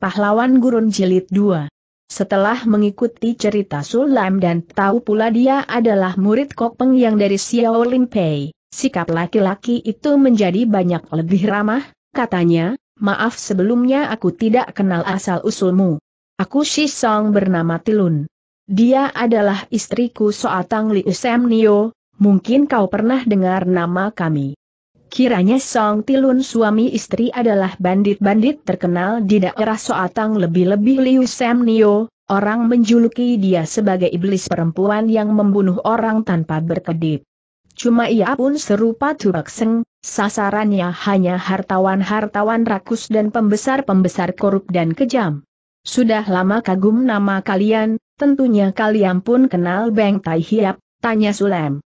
Pahlawan Gurun Jilid 2 Setelah mengikuti cerita Sulam dan tahu pula dia adalah murid Kokpeng yang dari Xiao Lin sikap laki-laki itu menjadi banyak lebih ramah, katanya, maaf sebelumnya aku tidak kenal asal-usulmu. Aku Shi Song bernama Tilun. Dia adalah istriku Soatang Liu Sam Nio, mungkin kau pernah dengar nama kami. Kiranya Song Tilun suami istri adalah bandit-bandit terkenal di daerah Soatang lebih-lebih Liu Sam Nio, orang menjuluki dia sebagai iblis perempuan yang membunuh orang tanpa berkedip. Cuma ia pun serupa Seng. sasarannya hanya hartawan-hartawan rakus dan pembesar-pembesar korup dan kejam. Sudah lama kagum nama kalian, tentunya kalian pun kenal Beng Tai Hiap, tanya Sulem.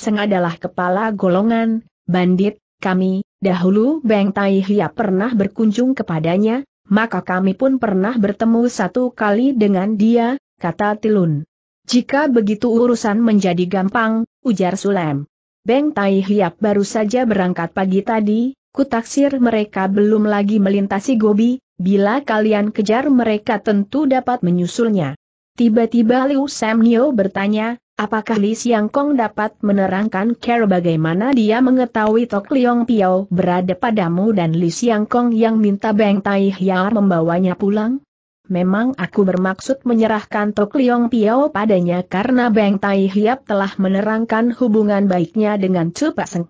Seng adalah kepala golongan, bandit, kami, dahulu Beng Tai Hia pernah berkunjung kepadanya, maka kami pun pernah bertemu satu kali dengan dia, kata Tilun. Jika begitu urusan menjadi gampang, ujar Sulem. Beng Tai Hiap baru saja berangkat pagi tadi, kutaksir mereka belum lagi melintasi Gobi, bila kalian kejar mereka tentu dapat menyusulnya. Tiba-tiba Liu Nio bertanya, Apakah Li Siang Kong dapat menerangkan cara bagaimana dia mengetahui Tok Leong Piao berada padamu dan Li Siang Kong yang minta Beng Tai Hia membawanya pulang? Memang aku bermaksud menyerahkan Tok Leong Piao padanya karena Beng Tai Hiap telah menerangkan hubungan baiknya dengan Chu Seng.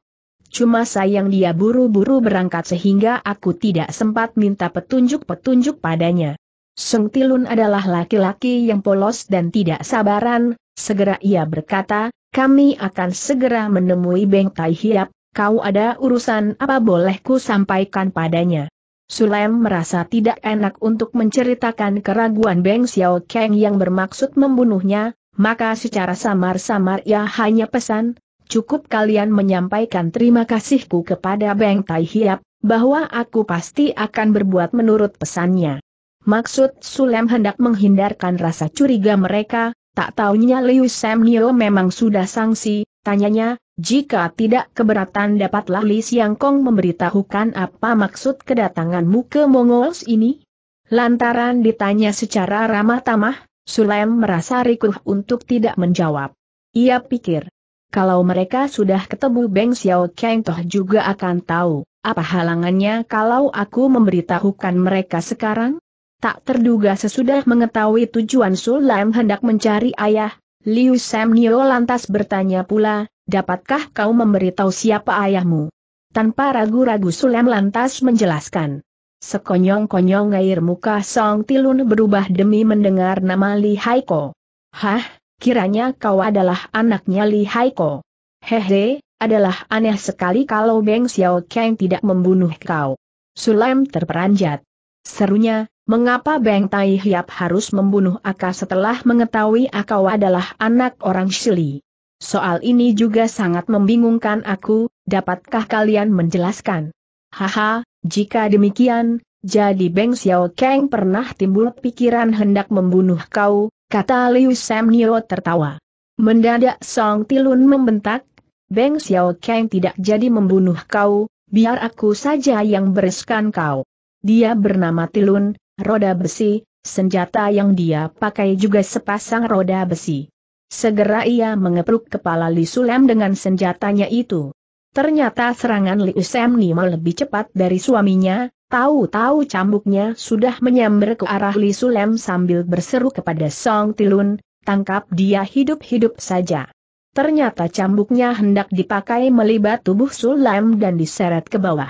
Cuma sayang dia buru-buru berangkat sehingga aku tidak sempat minta petunjuk-petunjuk padanya. Seng Tilun adalah laki-laki yang polos dan tidak sabaran, segera ia berkata, kami akan segera menemui Beng Tai Hiap, kau ada urusan apa boleh ku sampaikan padanya. Sulaim merasa tidak enak untuk menceritakan keraguan Beng Xiao Kang yang bermaksud membunuhnya, maka secara samar-samar ia hanya pesan, cukup kalian menyampaikan terima kasihku kepada Beng Tai Hiap, bahwa aku pasti akan berbuat menurut pesannya. Maksud Sulem hendak menghindarkan rasa curiga mereka, tak taunya Liu Samnio memang sudah sangsi, tanyanya, jika tidak keberatan dapatlah Li Siang Kong memberitahukan apa maksud kedatanganmu ke Mongols ini? Lantaran ditanya secara ramah tamah, Sulem merasa rikuh untuk tidak menjawab. Ia pikir, kalau mereka sudah ketemu Beng Xiao Kang toh juga akan tahu, apa halangannya kalau aku memberitahukan mereka sekarang? Tak terduga sesudah mengetahui tujuan Sulaim hendak mencari ayah, Liu Sam Samnio lantas bertanya pula, dapatkah kau memberitahu siapa ayahmu? Tanpa ragu-ragu Sulaim lantas menjelaskan. Sekonyong-konyong air muka Song Tilun berubah demi mendengar nama Li Haiko. Hah, kiranya kau adalah anaknya Li Haiko. Hehe, adalah aneh sekali kalau Beng Xiao Kang tidak membunuh kau. Sulaim terperanjat. Serunya, Mengapa Beng Tai Hiap harus membunuh Aka setelah mengetahui Akau adalah anak orang Shili? Soal ini juga sangat membingungkan aku, dapatkah kalian menjelaskan? Haha, jika demikian, jadi Beng Xiao Kang pernah timbul pikiran hendak membunuh kau, kata Liu Sam Nio tertawa. Mendadak Song Tilun membentak, Beng Xiao Kang tidak jadi membunuh kau, biar aku saja yang bereskan kau. Dia bernama Tilun, roda besi, senjata yang dia pakai juga sepasang roda besi. Segera ia mengepruk kepala Li Sulem dengan senjatanya itu. Ternyata serangan Li Usem Nima lebih cepat dari suaminya, tahu-tahu cambuknya sudah menyambar ke arah Li Sulem sambil berseru kepada Song Tilun, tangkap dia hidup-hidup saja. Ternyata cambuknya hendak dipakai melibat tubuh Sulem dan diseret ke bawah.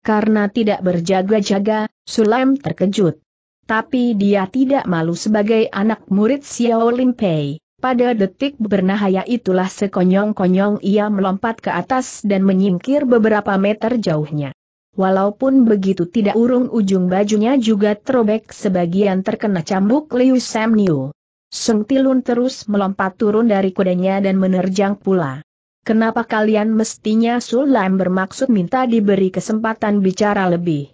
Karena tidak berjaga-jaga, Sulem terkejut. Tapi dia tidak malu sebagai anak murid Xiao Lim Pei. Pada detik bernahaya itulah sekonyong-konyong ia melompat ke atas dan menyingkir beberapa meter jauhnya. Walaupun begitu tidak urung ujung bajunya juga terobek sebagian terkena cambuk Liu Sam Niu. Seng Tilun terus melompat turun dari kudanya dan menerjang pula. Kenapa kalian mestinya Sulaim bermaksud minta diberi kesempatan bicara lebih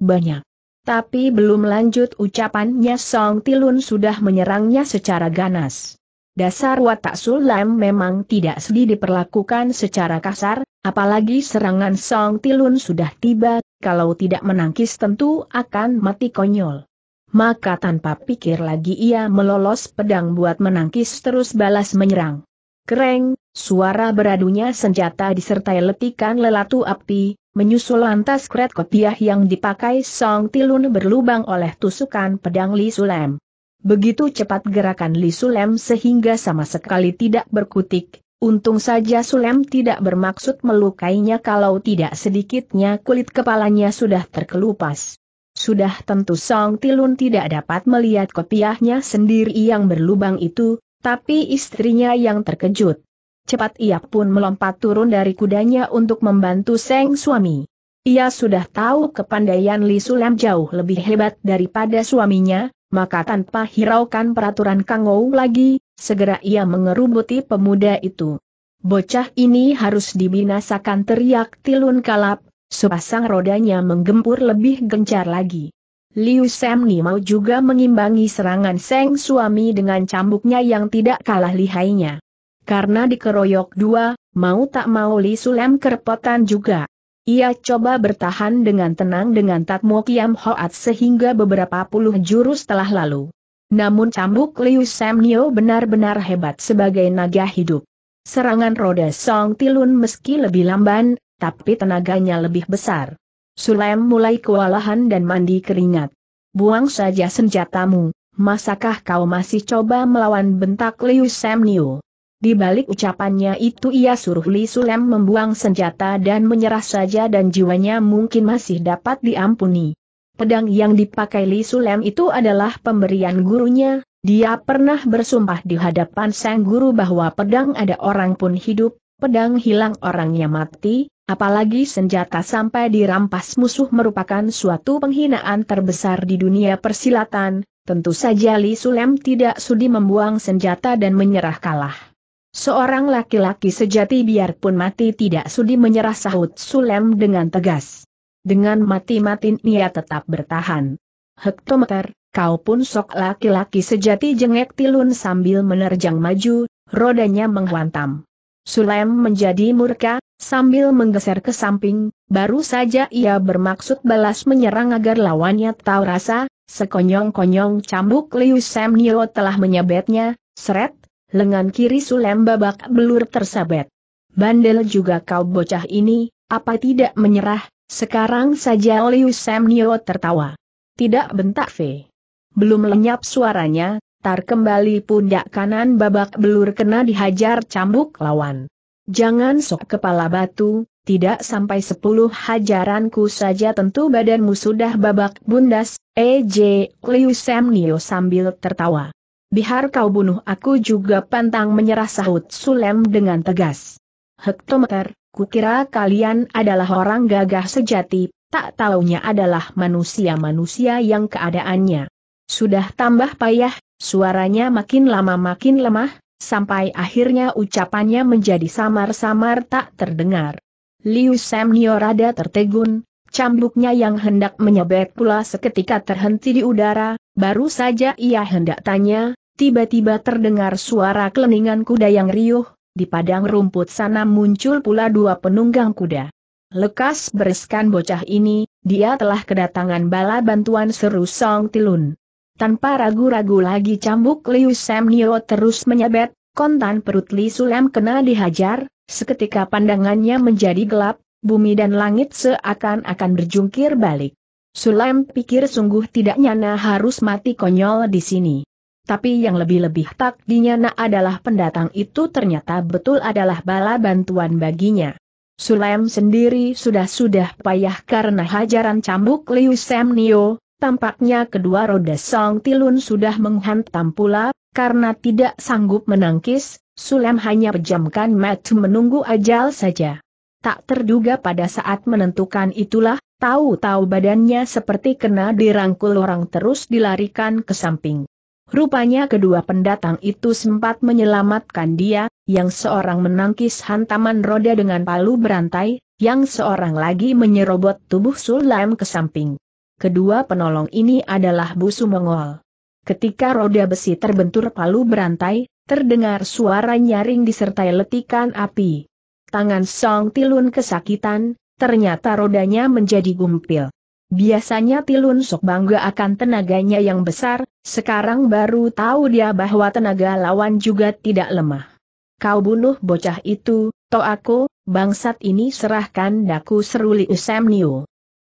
banyak? Tapi belum lanjut ucapannya Song Tilun sudah menyerangnya secara ganas. Dasar watak Sulam memang tidak sedih diperlakukan secara kasar, apalagi serangan Song Tilun sudah tiba, kalau tidak menangkis tentu akan mati konyol. Maka tanpa pikir lagi ia melolos pedang buat menangkis terus balas menyerang. Kereng, suara beradunya senjata disertai letikan lelatu api, menyusul lantas kret kopiah yang dipakai Song Tilun berlubang oleh tusukan pedang Li Sulem. Begitu cepat gerakan Li Sulem sehingga sama sekali tidak berkutik, untung saja Sulem tidak bermaksud melukainya kalau tidak sedikitnya kulit kepalanya sudah terkelupas. Sudah tentu Song Tilun tidak dapat melihat kopiahnya sendiri yang berlubang itu, tapi istrinya yang terkejut. Cepat ia pun melompat turun dari kudanya untuk membantu Seng suami. Ia sudah tahu kepandaian Li Sulam jauh lebih hebat daripada suaminya, maka tanpa hiraukan peraturan Kang Ou lagi, segera ia mengerubuti pemuda itu. Bocah ini harus dibinasakan teriak Tilun Kalap, sepasang rodanya menggempur lebih gencar lagi. Liu Semni mau juga mengimbangi serangan Seng suami dengan cambuknya yang tidak kalah lihainya. Karena dikeroyok dua, mau tak mau Li Sulem kerepotan juga. Ia coba bertahan dengan tenang dengan Tatmo Kiam Hoat sehingga beberapa puluh jurus telah lalu. Namun cambuk Liu Samnio benar-benar hebat sebagai naga hidup. Serangan roda Song Tilun meski lebih lamban, tapi tenaganya lebih besar. Sulem mulai kewalahan dan mandi keringat. Buang saja senjatamu, masakah kau masih coba melawan bentak Liu Samnio? Di balik ucapannya itu ia suruh Li Sulem membuang senjata dan menyerah saja dan jiwanya mungkin masih dapat diampuni. Pedang yang dipakai Li Sulem itu adalah pemberian gurunya, dia pernah bersumpah di hadapan sang guru bahwa pedang ada orang pun hidup, pedang hilang orangnya mati, apalagi senjata sampai dirampas musuh merupakan suatu penghinaan terbesar di dunia persilatan, tentu saja Li Sulem tidak sudi membuang senjata dan menyerah kalah. Seorang laki-laki sejati biarpun mati tidak sudi menyerah sahut Sulem dengan tegas. Dengan mati-matin ia tetap bertahan. Hektometer, kau pun sok laki-laki sejati jengek tilun sambil menerjang maju, rodanya menghantam. Sulem menjadi murka, sambil menggeser ke samping, baru saja ia bermaksud balas menyerang agar lawannya tahu rasa, sekonyong-konyong cambuk Liu Sam Nio telah menyabetnya, seret, lengan kiri Sulem babak belur tersabet. Bandel juga kau bocah ini, apa tidak menyerah, sekarang saja Liu Samnio tertawa. Tidak bentak V. Belum lenyap suaranya, tar kembali pundak kanan babak belur kena dihajar cambuk lawan. Jangan sok kepala batu, tidak sampai sepuluh hajaranku saja tentu badanmu sudah babak bundas, EJ Liu Samnio sambil tertawa. Bihar kau bunuh aku juga pantang menyerah sahut Sulem dengan tegas. Hektometer, kukira kalian adalah orang gagah sejati, tak taunya adalah manusia-manusia yang keadaannya. Sudah tambah payah, suaranya makin lama makin lemah, sampai akhirnya ucapannya menjadi samar-samar tak terdengar. Liu Samnio rada tertegun, cambuknya yang hendak menyebet pula seketika terhenti di udara, baru saja ia hendak tanya, Tiba-tiba terdengar suara keleningan kuda yang riuh, di padang rumput sana muncul pula dua penunggang kuda. Lekas bereskan bocah ini, dia telah kedatangan bala bantuan seru Song Tilun. Tanpa ragu-ragu lagi cambuk Liu Sam Nio terus menyabet, kontan perut Li Sulam kena dihajar, seketika pandangannya menjadi gelap, bumi dan langit seakan-akan berjungkir balik. Sulam pikir sungguh tidak nyana harus mati konyol di sini. Tapi yang lebih-lebih tak dinyana adalah pendatang itu ternyata betul adalah bala bantuan baginya. Sulaim sendiri sudah-sudah payah karena hajaran cambuk Liu Sam Nio, tampaknya kedua roda Song Tilun sudah menghantam pula, karena tidak sanggup menangkis, Sulaim hanya pejamkan mat menunggu ajal saja. Tak terduga pada saat menentukan itulah, tahu-tahu badannya seperti kena dirangkul orang terus dilarikan ke samping. Rupanya kedua pendatang itu sempat menyelamatkan dia, yang seorang menangkis hantaman roda dengan palu berantai, yang seorang lagi menyerobot tubuh Sulam ke samping. Kedua penolong ini adalah Busu mengol. Ketika roda besi terbentur palu berantai, terdengar suara nyaring disertai letikan api. Tangan Song Tilun kesakitan, ternyata rodanya menjadi gumpil. Biasanya Tilun Sok bangga akan tenaganya yang besar, sekarang baru tahu dia bahwa tenaga lawan juga tidak lemah. Kau bunuh bocah itu, to aku, bangsat ini serahkan daku seruli Liu Niu.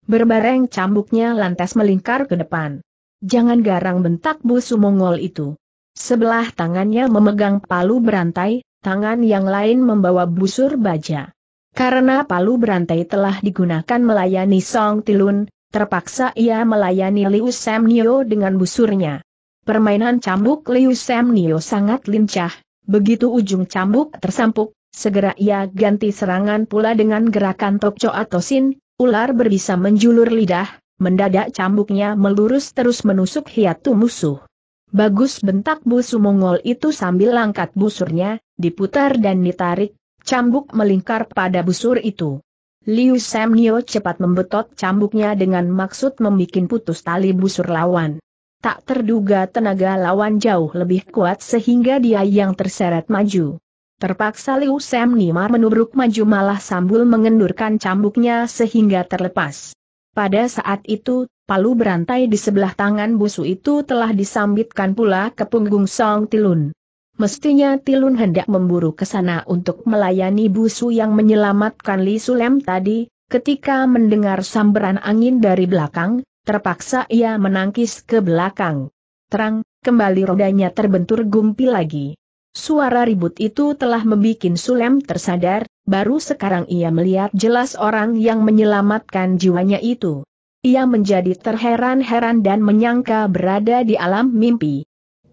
Berbareng cambuknya lantas melingkar ke depan. Jangan garang bentak busu Mongol itu. Sebelah tangannya memegang palu berantai, tangan yang lain membawa busur baja. Karena palu berantai telah digunakan melayani Song Tilun, Terpaksa ia melayani Liu Samnio dengan busurnya. Permainan cambuk Liu Samnio sangat lincah, begitu ujung cambuk tersampuk, segera ia ganti serangan pula dengan gerakan tokco atau sin, ular berbisa menjulur lidah, mendadak cambuknya melurus terus menusuk hiatu musuh. Bagus bentak busu Mongol itu sambil langkat busurnya, diputar dan ditarik, cambuk melingkar pada busur itu. Liu Samnio cepat membetot cambuknya dengan maksud membuat putus tali busur lawan. Tak terduga tenaga lawan jauh lebih kuat sehingga dia yang terseret maju. Terpaksa Liu Samnimar menubruk maju malah sambil mengendurkan cambuknya sehingga terlepas. Pada saat itu, palu berantai di sebelah tangan busu itu telah disambitkan pula ke punggung Song Tilun. Mestinya Tilun hendak memburu ke sana untuk melayani busu yang menyelamatkan Li Sulem tadi, ketika mendengar sambaran angin dari belakang, terpaksa ia menangkis ke belakang. Terang, kembali rodanya terbentur gumpi lagi. Suara ribut itu telah membuat Sulem tersadar, baru sekarang ia melihat jelas orang yang menyelamatkan jiwanya itu. Ia menjadi terheran-heran dan menyangka berada di alam mimpi.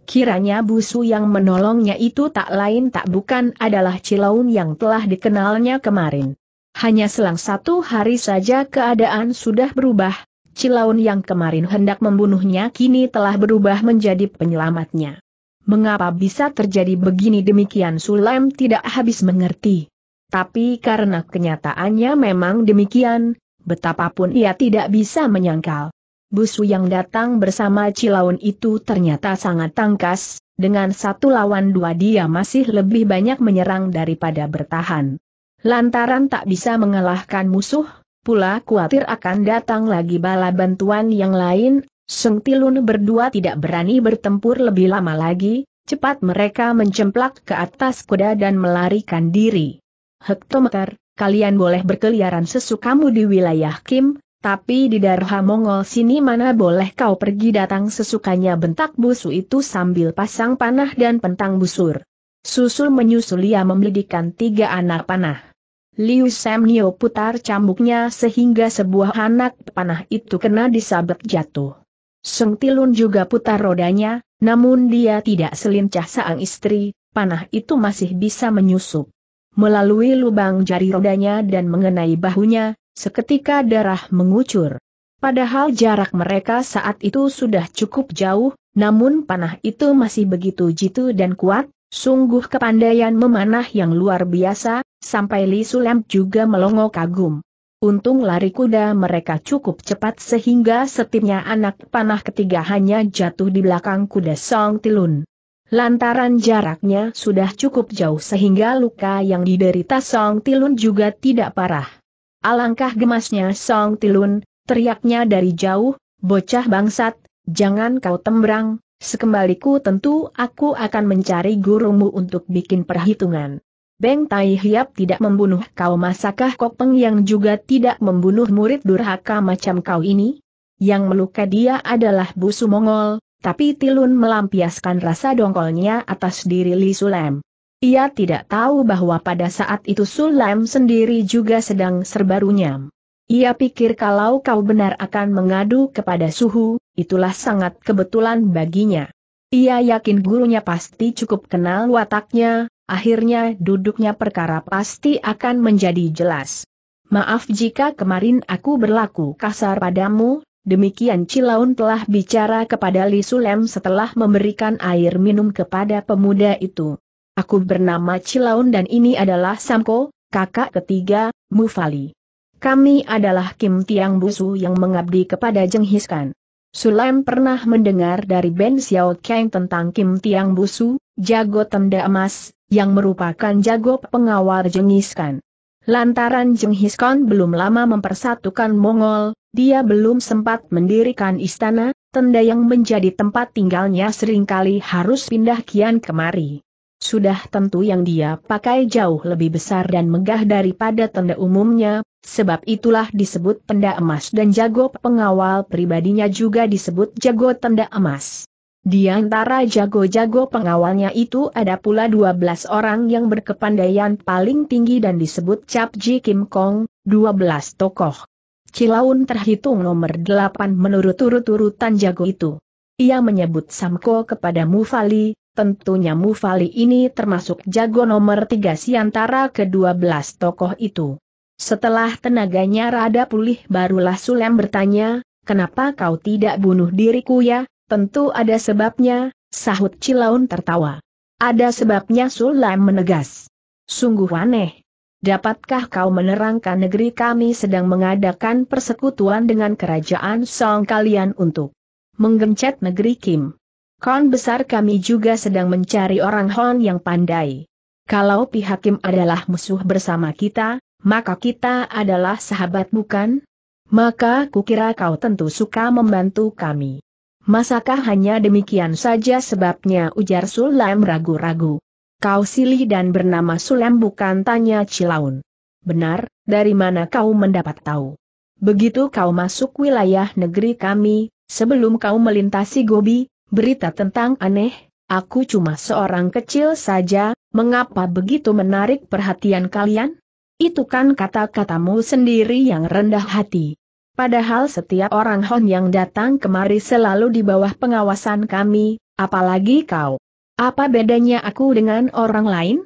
Kiranya busu yang menolongnya itu tak lain tak bukan adalah Cilaun yang telah dikenalnya kemarin. Hanya selang satu hari saja keadaan sudah berubah, Cilaun yang kemarin hendak membunuhnya kini telah berubah menjadi penyelamatnya. Mengapa bisa terjadi begini demikian Sulam tidak habis mengerti. Tapi karena kenyataannya memang demikian, betapapun ia tidak bisa menyangkal. Busu yang datang bersama Cilaun itu ternyata sangat tangkas, dengan satu lawan dua dia masih lebih banyak menyerang daripada bertahan. Lantaran tak bisa mengalahkan musuh, pula khawatir akan datang lagi bala bantuan yang lain, Seng Tilun berdua tidak berani bertempur lebih lama lagi, cepat mereka mencemplak ke atas kuda dan melarikan diri. Hektometer, kalian boleh berkeliaran sesukamu di wilayah Kim, tapi di Darha Mongol sini mana boleh kau pergi datang sesukanya bentak busu itu sambil pasang panah dan pentang busur. Susul menyusul ia membidikkan tiga anak panah. Liu Samnio putar cambuknya sehingga sebuah anak panah itu kena disabet jatuh. Sung Tilun juga putar rodanya, namun dia tidak selincah sang istri, panah itu masih bisa menyusup melalui lubang jari rodanya dan mengenai bahunya, Seketika darah mengucur. Padahal jarak mereka saat itu sudah cukup jauh, namun panah itu masih begitu jitu dan kuat, sungguh kepandaian memanah yang luar biasa, sampai Li Sulem juga melongo kagum. Untung lari kuda mereka cukup cepat sehingga setipnya anak panah ketiga hanya jatuh di belakang kuda Song Tilun. Lantaran jaraknya sudah cukup jauh sehingga luka yang diderita Song Tilun juga tidak parah. Alangkah gemasnya Song Tilun, teriaknya dari jauh, bocah bangsat, jangan kau tembrang, sekembaliku tentu aku akan mencari gurumu untuk bikin perhitungan. Beng Tai Hiap tidak membunuh kau masakah Kok Peng yang juga tidak membunuh murid durhaka macam kau ini? Yang meluka dia adalah busu Mongol, tapi Tilun melampiaskan rasa dongkolnya atas diri Li Sulem. Ia tidak tahu bahwa pada saat itu Sulam sendiri juga sedang serba runyam. Ia pikir kalau kau benar akan mengadu kepada Suhu, itulah sangat kebetulan baginya. Ia yakin gurunya pasti cukup kenal wataknya, akhirnya duduknya perkara pasti akan menjadi jelas. Maaf jika kemarin aku berlaku kasar padamu, demikian Cilaun telah bicara kepada Li Sulem setelah memberikan air minum kepada pemuda itu. Aku bernama Cilaun dan ini adalah Samko, kakak ketiga, Mufali. Kami adalah Kim Tiang Busu yang mengabdi kepada Khan. Sulaim pernah mendengar dari Ben Xiao Kang tentang Kim Tiang Busu, jago tenda emas, yang merupakan jago pengawal Khan. Lantaran Khan belum lama mempersatukan Mongol, dia belum sempat mendirikan istana, tenda yang menjadi tempat tinggalnya seringkali harus pindah kian kemari. Sudah tentu yang dia pakai jauh lebih besar dan megah daripada tenda umumnya, sebab itulah disebut tenda emas dan jago pengawal pribadinya juga disebut jago tenda emas. Di antara jago-jago pengawalnya itu ada pula 12 orang yang berkepandaian paling tinggi dan disebut Cap Ji Kim Kong, 12 tokoh. Cilaun terhitung nomor 8 menurut urut-urutan jago itu. Ia menyebut Samko kepada Mufali, tentunya Mufali ini termasuk jago nomor tiga si antara ke-12 tokoh itu. Setelah tenaganya rada pulih barulah Sulem bertanya, kenapa kau tidak bunuh diriku ya, tentu ada sebabnya, sahut Cilaun tertawa. Ada sebabnya Sulem menegas. Sungguh aneh. Dapatkah kau menerangkan negeri kami sedang mengadakan persekutuan dengan kerajaan Song kalian untuk menggencet negeri Kim? Kon besar kami juga sedang mencari orang Hon yang pandai. Kalau pihakim Kim adalah musuh bersama kita, maka kita adalah sahabat bukan? Maka kukira kau tentu suka membantu kami. Masakah hanya demikian saja sebabnya ujar Sulam ragu-ragu. Kau silih dan bernama Sulam bukan tanya Cilaun. Benar, dari mana kau mendapat tahu? Begitu kau masuk wilayah negeri kami, sebelum kau melintasi Gobi, berita tentang aneh, aku cuma seorang kecil saja, mengapa begitu menarik perhatian kalian? Itu kan kata-katamu sendiri yang rendah hati. Padahal setiap orang Hon yang datang kemari selalu di bawah pengawasan kami, apalagi kau. Apa bedanya aku dengan orang lain?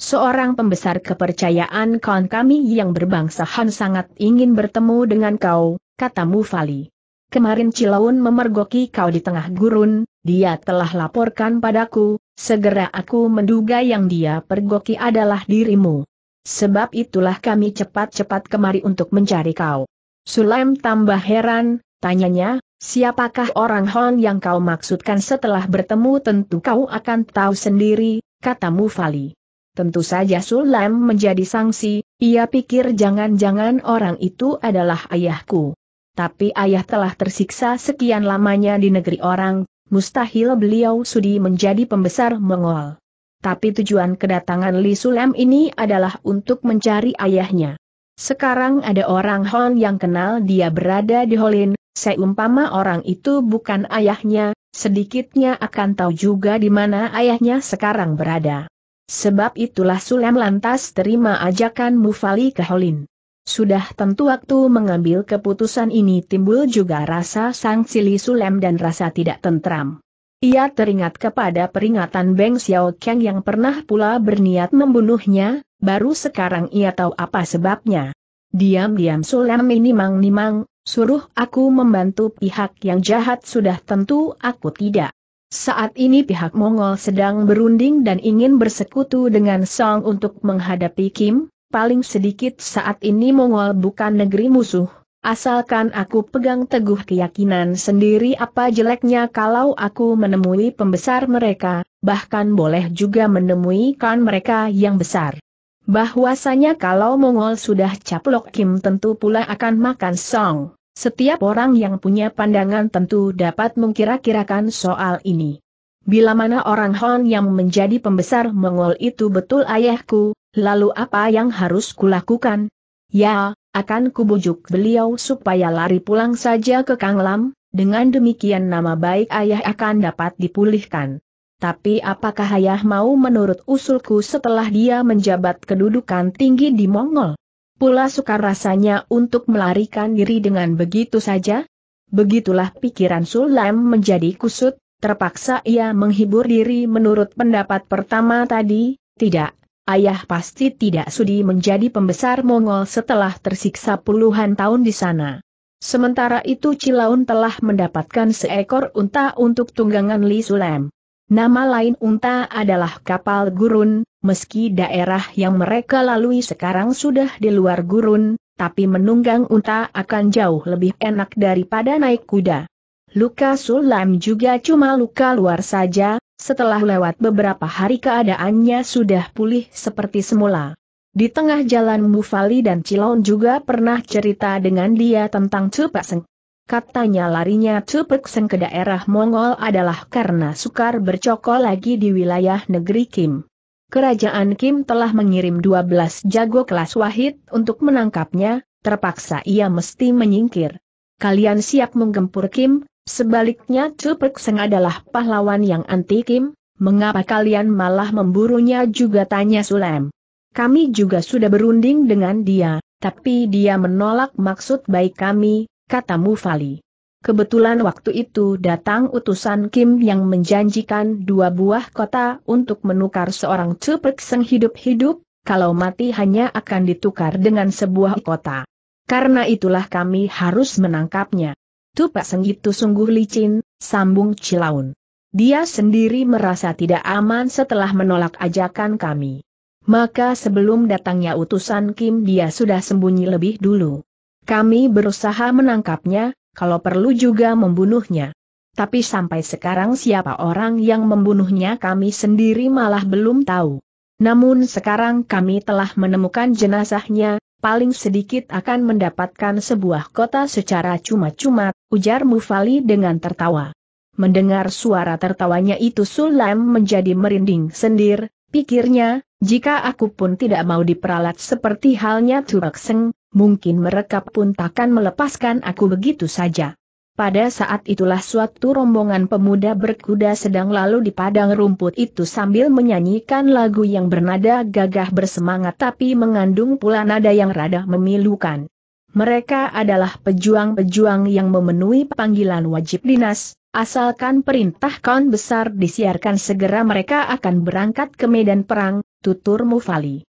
Seorang pembesar kepercayaan kawan kami yang berbangsa Han sangat ingin bertemu dengan kau, katamu Fali. Kemarin Cilaun memergoki kau di tengah gurun, dia telah laporkan padaku, segera aku menduga yang dia pergoki adalah dirimu. Sebab itulah kami cepat-cepat kemari untuk mencari kau. Sulaim tambah heran, tanyanya, siapakah orang Hon yang kau maksudkan setelah bertemu tentu kau akan tahu sendiri, kata Mufali. Tentu saja Sulaim menjadi sanksi. ia pikir jangan-jangan orang itu adalah ayahku tapi ayah telah tersiksa sekian lamanya di negeri orang, mustahil beliau sudi menjadi pembesar Mongol. Tapi tujuan kedatangan Li Sulem ini adalah untuk mencari ayahnya. Sekarang ada orang Hon yang kenal dia berada di Holin, seumpama orang itu bukan ayahnya, sedikitnya akan tahu juga di mana ayahnya sekarang berada. Sebab itulah Sulem lantas terima ajakan Mufali ke Holin. Sudah tentu waktu mengambil keputusan ini timbul juga rasa sang sili sulem dan rasa tidak tentram. Ia teringat kepada peringatan Beng Xiao Kang yang pernah pula berniat membunuhnya, baru sekarang ia tahu apa sebabnya. Diam-diam sulem mang nimang suruh aku membantu pihak yang jahat sudah tentu aku tidak. Saat ini pihak Mongol sedang berunding dan ingin bersekutu dengan Song untuk menghadapi Kim, paling sedikit saat ini Mongol bukan negeri musuh. Asalkan aku pegang teguh keyakinan sendiri apa jeleknya kalau aku menemui pembesar mereka, bahkan boleh juga menemui kan mereka yang besar. Bahwasanya kalau Mongol sudah caplok Kim tentu pula akan makan song. Setiap orang yang punya pandangan tentu dapat mengkira-kirakan soal ini. Bila mana orang Hon yang menjadi pembesar Mongol itu betul ayahku, Lalu apa yang harus kulakukan? Ya, akan kubujuk beliau supaya lari pulang saja ke Kanglam, dengan demikian nama baik ayah akan dapat dipulihkan. Tapi apakah ayah mau menurut usulku setelah dia menjabat kedudukan tinggi di Mongol? Pula sukar rasanya untuk melarikan diri dengan begitu saja? Begitulah pikiran Sulaim menjadi kusut, terpaksa ia menghibur diri menurut pendapat pertama tadi, tidak, ayah pasti tidak sudi menjadi pembesar Mongol setelah tersiksa puluhan tahun di sana. Sementara itu Cilaun telah mendapatkan seekor unta untuk tunggangan Li Sulam. Nama lain unta adalah kapal gurun, meski daerah yang mereka lalui sekarang sudah di luar gurun, tapi menunggang unta akan jauh lebih enak daripada naik kuda. Luka Sulam juga cuma luka luar saja, setelah lewat beberapa hari keadaannya sudah pulih seperti semula. Di tengah jalan Mufali dan Cilon juga pernah cerita dengan dia tentang Seng. Katanya larinya Seng ke daerah Mongol adalah karena sukar bercokol lagi di wilayah negeri Kim. Kerajaan Kim telah mengirim 12 jago kelas wahid untuk menangkapnya, terpaksa ia mesti menyingkir. Kalian siap menggempur Kim, Sebaliknya Chu Seng adalah pahlawan yang anti Kim, mengapa kalian malah memburunya juga tanya Sulem. Kami juga sudah berunding dengan dia, tapi dia menolak maksud baik kami, kata Mufali. Kebetulan waktu itu datang utusan Kim yang menjanjikan dua buah kota untuk menukar seorang Chu Seng hidup-hidup, kalau mati hanya akan ditukar dengan sebuah kota. Karena itulah kami harus menangkapnya. Tupak Senggitu sungguh licin, sambung Cilaun. Dia sendiri merasa tidak aman setelah menolak ajakan kami. Maka sebelum datangnya utusan Kim dia sudah sembunyi lebih dulu. Kami berusaha menangkapnya, kalau perlu juga membunuhnya. Tapi sampai sekarang siapa orang yang membunuhnya kami sendiri malah belum tahu. Namun sekarang kami telah menemukan jenazahnya, paling sedikit akan mendapatkan sebuah kota secara cuma-cuma, ujar Mufali dengan tertawa. Mendengar suara tertawanya itu Sulam menjadi merinding sendir, pikirnya, jika aku pun tidak mau diperalat seperti halnya Turakseng, mungkin mereka pun takkan melepaskan aku begitu saja. Pada saat itulah suatu rombongan pemuda berkuda sedang lalu di padang rumput itu sambil menyanyikan lagu yang bernada gagah bersemangat tapi mengandung pula nada yang rada memilukan. Mereka adalah pejuang-pejuang yang memenuhi panggilan wajib dinas, asalkan perintah kaun besar disiarkan segera mereka akan berangkat ke medan perang, tutur Mufali.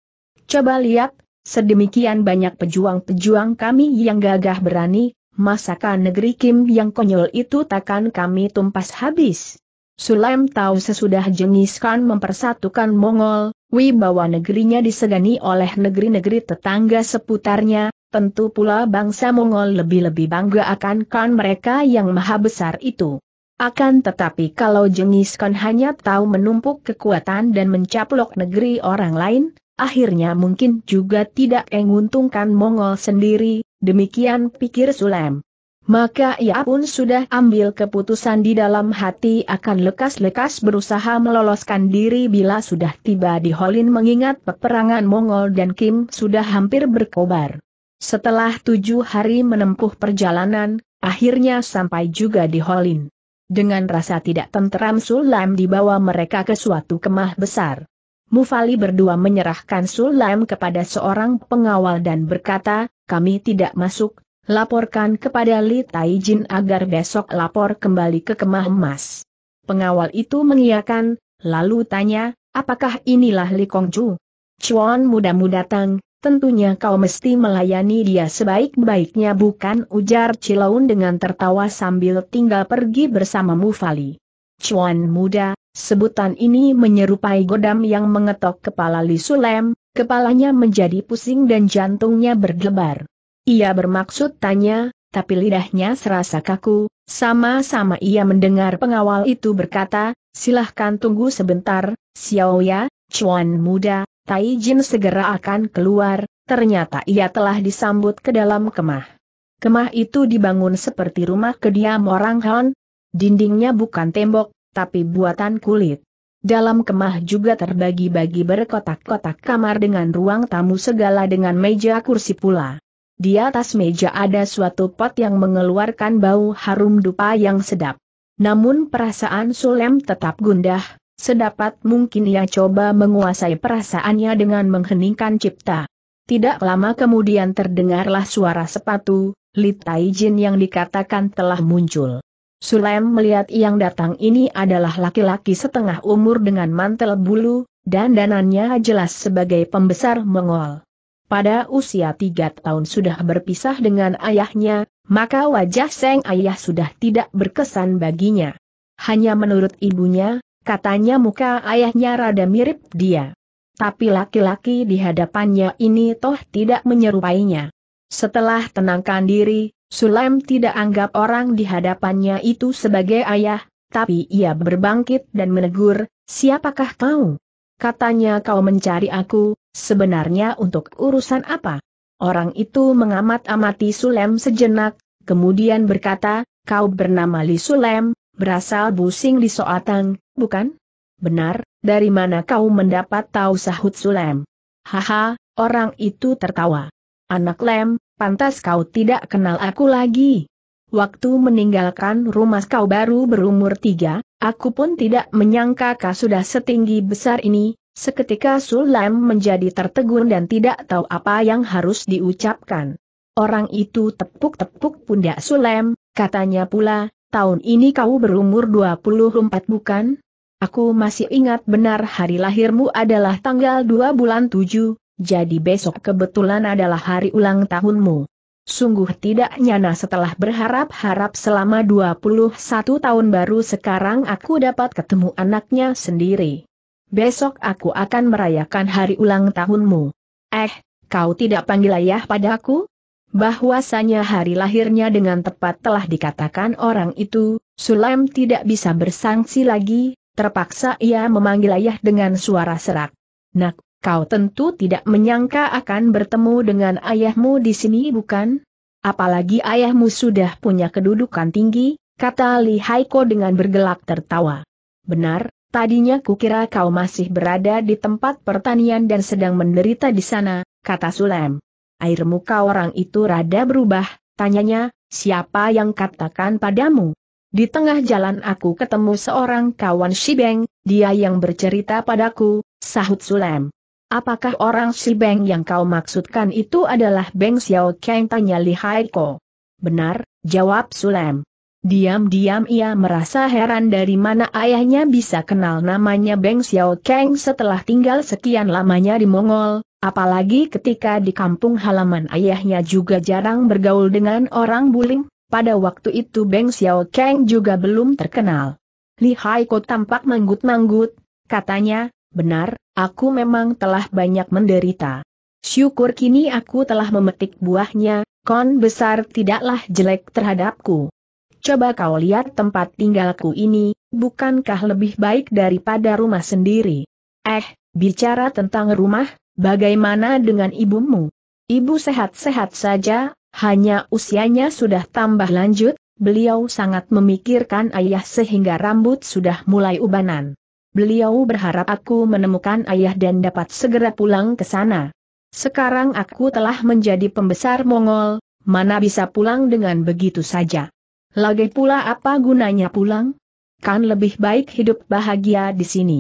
Coba lihat, sedemikian banyak pejuang-pejuang kami yang gagah berani, Masakan negeri Kim yang konyol itu takkan kami tumpas habis. Sulaim tahu sesudah Jengis Khan mempersatukan Mongol, wibawa negerinya disegani oleh negeri-negeri tetangga seputarnya, tentu pula bangsa Mongol lebih-lebih bangga akan Khan mereka yang maha besar itu. Akan tetapi kalau Jengis Khan hanya tahu menumpuk kekuatan dan mencaplok negeri orang lain, akhirnya mungkin juga tidak menguntungkan Mongol sendiri, Demikian pikir Sulem. Maka ia pun sudah ambil keputusan di dalam hati akan lekas-lekas berusaha meloloskan diri bila sudah tiba di Holin mengingat peperangan Mongol dan Kim sudah hampir berkobar. Setelah tujuh hari menempuh perjalanan, akhirnya sampai juga di Holin. Dengan rasa tidak tenteram Sulam dibawa mereka ke suatu kemah besar. Mufali berdua menyerahkan Sulam kepada seorang pengawal dan berkata, kami tidak masuk, laporkan kepada Li Taijin agar besok lapor kembali ke kemah emas. Pengawal itu mengiyakan, lalu tanya, apakah inilah Li Kongju? Chuan muda mudamu datang, tentunya kau mesti melayani dia sebaik-baiknya bukan ujar Cilaun dengan tertawa sambil tinggal pergi bersama Mufali. Chuan muda, Sebutan ini menyerupai godam yang mengetok kepala Li Sulem, kepalanya menjadi pusing dan jantungnya berdebar. Ia bermaksud tanya, tapi lidahnya serasa kaku, sama-sama ia mendengar pengawal itu berkata, silahkan tunggu sebentar, Xiaoya, Chuan muda, Tai Jin segera akan keluar, ternyata ia telah disambut ke dalam kemah. Kemah itu dibangun seperti rumah kediam orang Han, dindingnya bukan tembok, tapi buatan kulit. Dalam kemah juga terbagi-bagi berkotak-kotak kamar dengan ruang tamu segala dengan meja kursi pula. Di atas meja ada suatu pot yang mengeluarkan bau harum dupa yang sedap. Namun perasaan Sulem tetap gundah, sedapat mungkin ia coba menguasai perasaannya dengan mengheningkan cipta. Tidak lama kemudian terdengarlah suara sepatu, Li Taijin yang dikatakan telah muncul. Sulem melihat yang datang ini adalah laki-laki setengah umur dengan mantel bulu, dan danannya jelas sebagai pembesar Mongol. Pada usia tiga tahun sudah berpisah dengan ayahnya, maka wajah Seng ayah sudah tidak berkesan baginya. Hanya menurut ibunya, katanya muka ayahnya rada mirip dia. Tapi laki-laki di hadapannya ini toh tidak menyerupainya. Setelah tenangkan diri, Sulaim tidak anggap orang di hadapannya itu sebagai ayah, tapi ia berbangkit dan menegur, siapakah kau? Katanya kau mencari aku, sebenarnya untuk urusan apa? Orang itu mengamat-amati Sulem sejenak, kemudian berkata, kau bernama Li Sulem, berasal Busing di Soatang, bukan? Benar, dari mana kau mendapat tahu sahut Sulem? Haha, orang itu tertawa. Anak lem, pantas kau tidak kenal aku lagi. Waktu meninggalkan rumah kau baru berumur tiga, aku pun tidak menyangka kau sudah setinggi besar ini, seketika Sulam menjadi tertegun dan tidak tahu apa yang harus diucapkan. Orang itu tepuk-tepuk pundak Sulam, katanya pula, tahun ini kau berumur 24 bukan? Aku masih ingat benar hari lahirmu adalah tanggal 2 bulan 7, jadi besok kebetulan adalah hari ulang tahunmu. Sungguh tidak nyana setelah berharap-harap selama 21 tahun baru sekarang aku dapat ketemu anaknya sendiri. Besok aku akan merayakan hari ulang tahunmu. Eh, kau tidak panggil ayah padaku? Bahwasanya hari lahirnya dengan tepat telah dikatakan orang itu, Sulaim tidak bisa bersangsi lagi, terpaksa ia memanggil ayah dengan suara serak. Nak, Kau tentu tidak menyangka akan bertemu dengan ayahmu di sini bukan? Apalagi ayahmu sudah punya kedudukan tinggi, kata Li Haiko dengan bergelak tertawa. Benar, tadinya kukira kau masih berada di tempat pertanian dan sedang menderita di sana, kata Sulem. Air muka orang itu rada berubah, tanyanya, siapa yang katakan padamu? Di tengah jalan aku ketemu seorang kawan Shibeng, dia yang bercerita padaku, sahut Sulem. Apakah orang si Beng yang kau maksudkan itu adalah Beng Xiao Kang? Tanya Li Haiko. Benar, jawab Sulem. Diam-diam ia merasa heran dari mana ayahnya bisa kenal namanya Beng Xiao Kang setelah tinggal sekian lamanya di Mongol, apalagi ketika di kampung halaman ayahnya juga jarang bergaul dengan orang buling, pada waktu itu Beng Xiao Kang juga belum terkenal. Li Haiko tampak manggut-manggut, katanya, Benar, aku memang telah banyak menderita. Syukur kini aku telah memetik buahnya, kon besar tidaklah jelek terhadapku. Coba kau lihat tempat tinggalku ini, bukankah lebih baik daripada rumah sendiri? Eh, bicara tentang rumah, bagaimana dengan ibumu? Ibu sehat-sehat saja, hanya usianya sudah tambah lanjut, beliau sangat memikirkan ayah sehingga rambut sudah mulai ubanan. Beliau berharap aku menemukan ayah dan dapat segera pulang ke sana. Sekarang aku telah menjadi pembesar Mongol, mana bisa pulang dengan begitu saja. Lagi pula apa gunanya pulang? Kan lebih baik hidup bahagia di sini.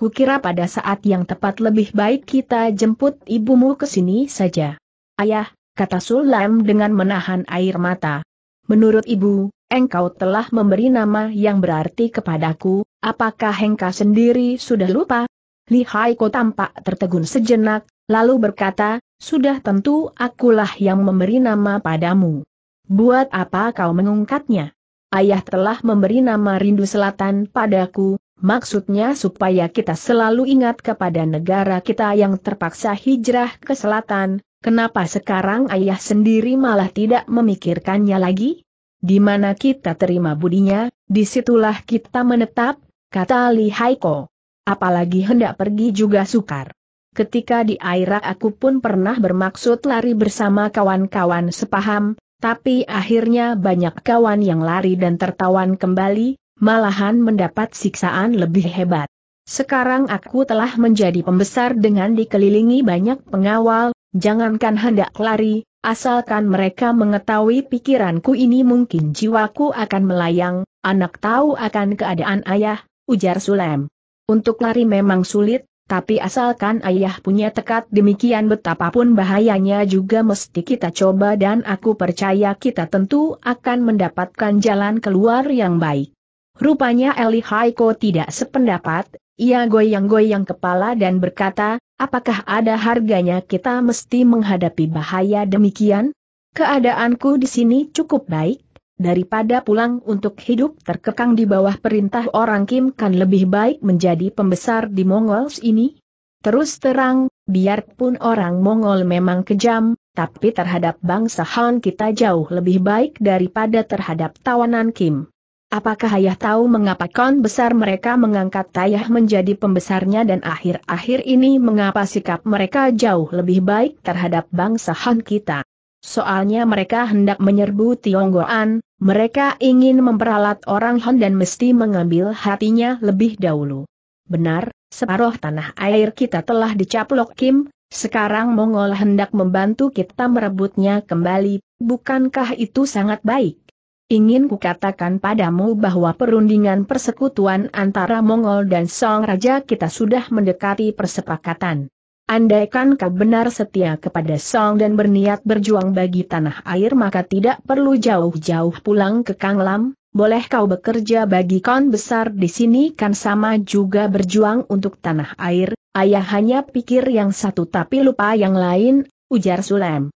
Kukira pada saat yang tepat lebih baik kita jemput ibumu ke sini saja. Ayah, kata Sulam dengan menahan air mata. Menurut ibu, engkau telah memberi nama yang berarti kepadaku, Apakah Hengka sendiri sudah lupa? Li Haiko tampak tertegun sejenak, lalu berkata, sudah tentu akulah yang memberi nama padamu. Buat apa kau mengungkatnya? Ayah telah memberi nama Rindu Selatan padaku, maksudnya supaya kita selalu ingat kepada negara kita yang terpaksa hijrah ke selatan, kenapa sekarang ayah sendiri malah tidak memikirkannya lagi? Di mana kita terima budinya, disitulah kita menetap, kata Li Haiko. Apalagi hendak pergi juga sukar. Ketika di Airak aku pun pernah bermaksud lari bersama kawan-kawan sepaham, tapi akhirnya banyak kawan yang lari dan tertawan kembali, malahan mendapat siksaan lebih hebat. Sekarang aku telah menjadi pembesar dengan dikelilingi banyak pengawal, jangankan hendak lari, asalkan mereka mengetahui pikiranku ini mungkin jiwaku akan melayang, anak tahu akan keadaan ayah, ujar Sulem. Untuk lari memang sulit, tapi asalkan ayah punya tekad demikian betapapun bahayanya juga mesti kita coba dan aku percaya kita tentu akan mendapatkan jalan keluar yang baik. Rupanya Eli Haiko tidak sependapat, ia goyang-goyang kepala dan berkata, apakah ada harganya kita mesti menghadapi bahaya demikian? Keadaanku di sini cukup baik, Daripada pulang untuk hidup terkekang di bawah perintah orang Kim kan lebih baik menjadi pembesar di Mongols ini. Terus terang, biarpun orang Mongol memang kejam, tapi terhadap bangsa Han kita jauh lebih baik daripada terhadap tawanan Kim. Apakah Ayah tahu mengapa kon besar mereka mengangkat Ayah menjadi pembesarnya dan akhir-akhir ini mengapa sikap mereka jauh lebih baik terhadap bangsa Han kita? Soalnya mereka hendak menyerbu Tionggoan, mereka ingin memperalat orang Han dan mesti mengambil hatinya lebih dahulu. Benar, separuh tanah air kita telah dicaplok Kim, sekarang Mongol hendak membantu kita merebutnya kembali, bukankah itu sangat baik? Ingin kukatakan padamu bahwa perundingan persekutuan antara Mongol dan Song Raja kita sudah mendekati persepakatan. Andaikan kau benar setia kepada Song dan berniat berjuang bagi tanah air maka tidak perlu jauh-jauh pulang ke Kanglam, boleh kau bekerja bagi kon besar di sini kan sama juga berjuang untuk tanah air, ayah hanya pikir yang satu tapi lupa yang lain, ujar Sulem.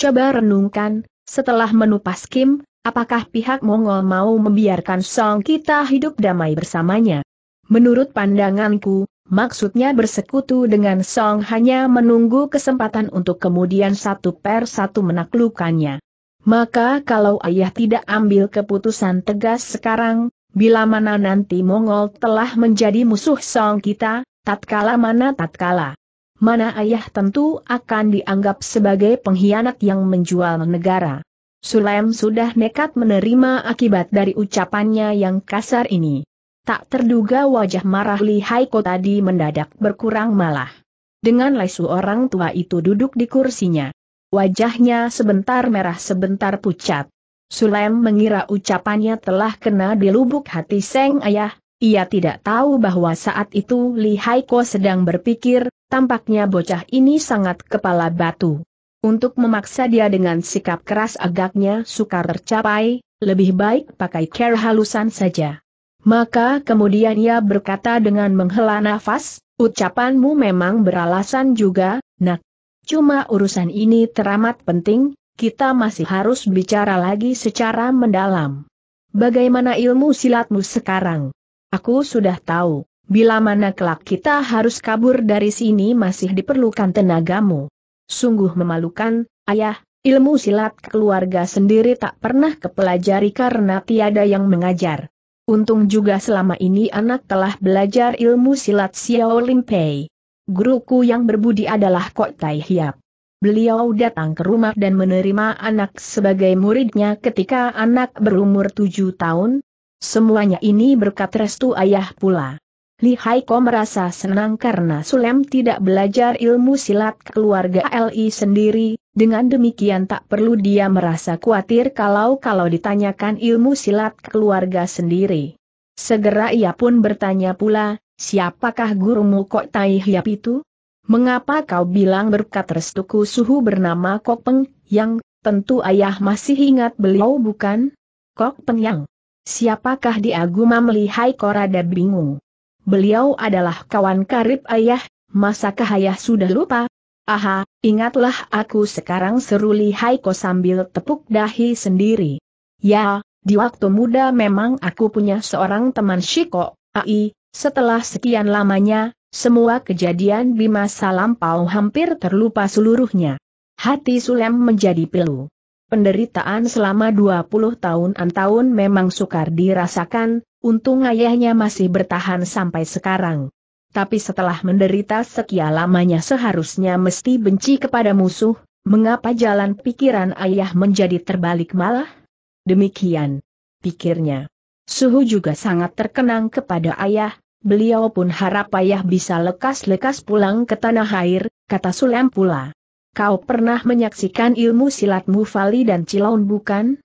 Coba renungkan, setelah menupas Kim, apakah pihak Mongol mau membiarkan Song kita hidup damai bersamanya? Menurut pandanganku, maksudnya bersekutu dengan Song hanya menunggu kesempatan untuk kemudian satu per satu menaklukkannya. Maka kalau ayah tidak ambil keputusan tegas sekarang, bila mana nanti Mongol telah menjadi musuh Song kita, tatkala mana tatkala mana ayah tentu akan dianggap sebagai pengkhianat yang menjual negara. Sulaim sudah nekat menerima akibat dari ucapannya yang kasar ini tak terduga wajah marah Li Haiko tadi mendadak berkurang malah. Dengan lesu orang tua itu duduk di kursinya. Wajahnya sebentar merah sebentar pucat. Sulaim mengira ucapannya telah kena di lubuk hati Seng Ayah, ia tidak tahu bahwa saat itu Li Haiko sedang berpikir, tampaknya bocah ini sangat kepala batu. Untuk memaksa dia dengan sikap keras agaknya sukar tercapai, lebih baik pakai care halusan saja. Maka kemudian ia berkata dengan menghela nafas, ucapanmu memang beralasan juga, nak. Cuma urusan ini teramat penting, kita masih harus bicara lagi secara mendalam. Bagaimana ilmu silatmu sekarang? Aku sudah tahu, bila mana kelak kita harus kabur dari sini masih diperlukan tenagamu. Sungguh memalukan, ayah, ilmu silat keluarga sendiri tak pernah kepelajari karena tiada yang mengajar. Untung juga selama ini anak telah belajar ilmu silat Xiao Lim Pei. Guruku yang berbudi adalah Kok Tai Hiap. Beliau datang ke rumah dan menerima anak sebagai muridnya ketika anak berumur tujuh tahun. Semuanya ini berkat restu ayah pula. Li Haiko merasa senang karena Sulem tidak belajar ilmu silat keluarga LI sendiri, dengan demikian tak perlu dia merasa khawatir kalau-kalau ditanyakan ilmu silat keluarga sendiri. Segera ia pun bertanya pula, siapakah gurumu Kok Tai Hiap itu? Mengapa kau bilang berkat restuku suhu bernama Kok Peng, yang tentu ayah masih ingat beliau bukan? Kok Peng Yang. Siapakah di Lihai melihai bingung beliau adalah kawan karib ayah, masakah ayah sudah lupa? Aha, ingatlah aku sekarang seru Haiko sambil tepuk dahi sendiri. Ya, di waktu muda memang aku punya seorang teman Shiko, AI, setelah sekian lamanya, semua kejadian di masa lampau hampir terlupa seluruhnya. Hati Sulem menjadi pilu. Penderitaan selama 20 an tahun memang sukar dirasakan, Untung ayahnya masih bertahan sampai sekarang. Tapi setelah menderita sekian lamanya seharusnya mesti benci kepada musuh, mengapa jalan pikiran ayah menjadi terbalik malah? Demikian. Pikirnya. Suhu juga sangat terkenang kepada ayah, beliau pun harap ayah bisa lekas-lekas pulang ke tanah air, kata Sulem pula. Kau pernah menyaksikan ilmu silat Mufali dan Cilaun bukan?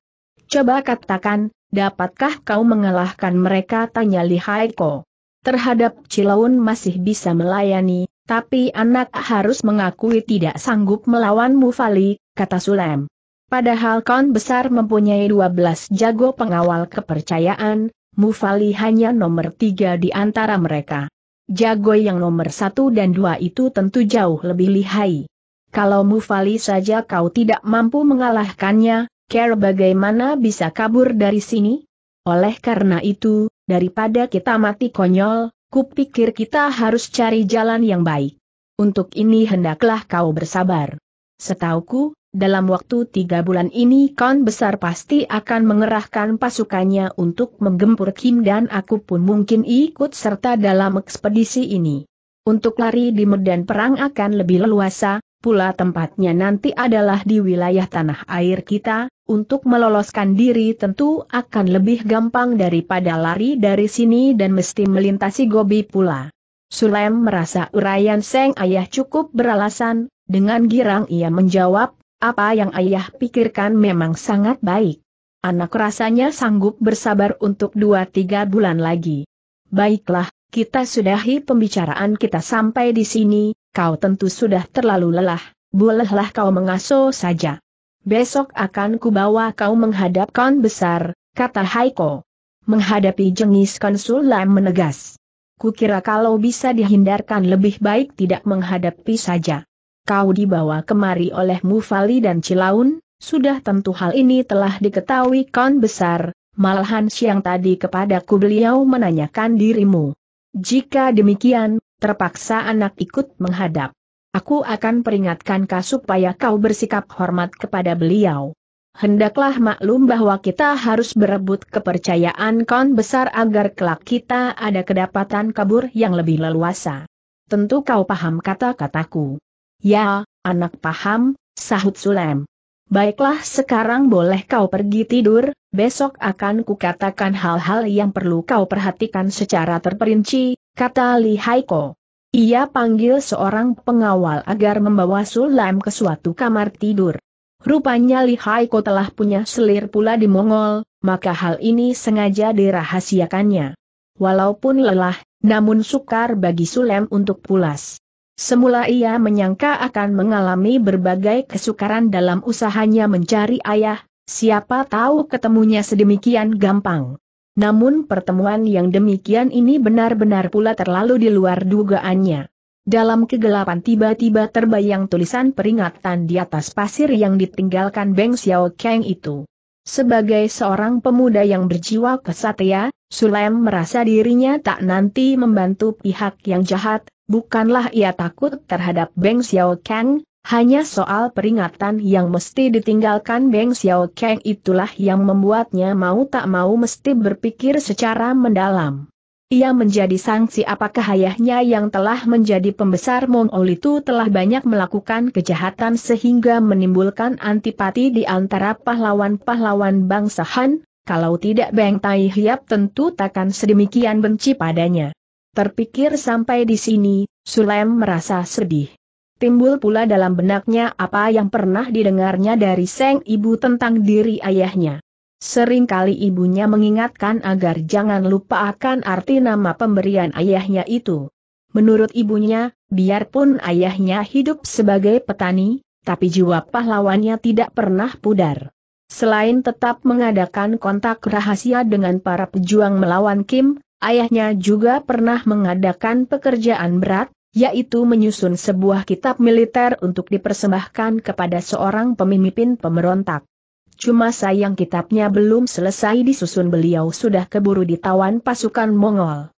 Coba katakan, Dapatkah kau mengalahkan mereka? Tanya Li Haiko. Terhadap Cilaun masih bisa melayani, tapi anak harus mengakui tidak sanggup melawan Mufali, kata Sulem. Padahal kon besar mempunyai 12 jago pengawal kepercayaan, Mufali hanya nomor tiga di antara mereka. Jago yang nomor satu dan dua itu tentu jauh lebih lihai. Kalau Mufali saja kau tidak mampu mengalahkannya, Care bagaimana bisa kabur dari sini? Oleh karena itu, daripada kita mati konyol, kupikir kita harus cari jalan yang baik. Untuk ini hendaklah kau bersabar. Setauku, dalam waktu tiga bulan ini Kon Besar pasti akan mengerahkan pasukannya untuk menggempur Kim dan aku pun mungkin ikut serta dalam ekspedisi ini. Untuk lari di medan perang akan lebih leluasa, pula tempatnya nanti adalah di wilayah tanah air kita, untuk meloloskan diri tentu akan lebih gampang daripada lari dari sini dan mesti melintasi Gobi pula. Sulem merasa urayan Seng Ayah cukup beralasan, dengan girang ia menjawab, apa yang ayah pikirkan memang sangat baik. Anak rasanya sanggup bersabar untuk dua tiga bulan lagi. Baiklah, kita sudahi pembicaraan kita sampai di sini, kau tentu sudah terlalu lelah, bolehlah kau mengaso saja. Besok akan kubawa kau menghadap kon besar, kata Haiko. Menghadapi jengis konsul Lam menegas. Kukira kalau bisa dihindarkan lebih baik tidak menghadapi saja. Kau dibawa kemari oleh Mufali dan Cilaun, sudah tentu hal ini telah diketahui kon besar, malahan siang tadi kepadaku beliau menanyakan dirimu. Jika demikian, terpaksa anak ikut menghadap. Aku akan peringatkan kau supaya kau bersikap hormat kepada beliau. Hendaklah maklum bahwa kita harus berebut kepercayaan kon besar agar kelak kita ada kedapatan kabur yang lebih leluasa. Tentu kau paham kata-kataku. Ya, anak paham, sahut Sulem. Baiklah sekarang boleh kau pergi tidur, besok akan kukatakan hal-hal yang perlu kau perhatikan secara terperinci, kata Li Haiko. Ia panggil seorang pengawal agar membawa Sulam ke suatu kamar tidur. Rupanya Li Haiko telah punya selir pula di Mongol, maka hal ini sengaja dirahasiakannya. Walaupun lelah, namun sukar bagi Sulam untuk pulas. Semula ia menyangka akan mengalami berbagai kesukaran dalam usahanya mencari ayah, siapa tahu ketemunya sedemikian gampang. Namun pertemuan yang demikian ini benar-benar pula terlalu di luar dugaannya. Dalam kegelapan tiba-tiba terbayang tulisan peringatan di atas pasir yang ditinggalkan Beng Xiao Kang itu. Sebagai seorang pemuda yang berjiwa kesatria, Sulaim merasa dirinya tak nanti membantu pihak yang jahat, bukanlah ia takut terhadap Beng Xiao Kang, hanya soal peringatan yang mesti ditinggalkan Beng Xiao Kang itulah yang membuatnya mau tak mau mesti berpikir secara mendalam. Ia menjadi sanksi apakah ayahnya yang telah menjadi pembesar Mongol itu telah banyak melakukan kejahatan sehingga menimbulkan antipati di antara pahlawan-pahlawan bangsa Han, kalau tidak Beng Tai Hiap tentu takkan sedemikian benci padanya. Terpikir sampai di sini, Sulem merasa sedih. Timbul pula dalam benaknya apa yang pernah didengarnya dari seng ibu tentang diri ayahnya. Seringkali ibunya mengingatkan agar jangan lupa akan arti nama pemberian ayahnya itu. Menurut ibunya, biarpun ayahnya hidup sebagai petani, tapi jiwa pahlawannya tidak pernah pudar. Selain tetap mengadakan kontak rahasia dengan para pejuang melawan Kim, ayahnya juga pernah mengadakan pekerjaan berat, yaitu menyusun sebuah kitab militer untuk dipersembahkan kepada seorang pemimpin pemberontak. Cuma sayang kitabnya belum selesai disusun beliau sudah keburu ditawan pasukan Mongol.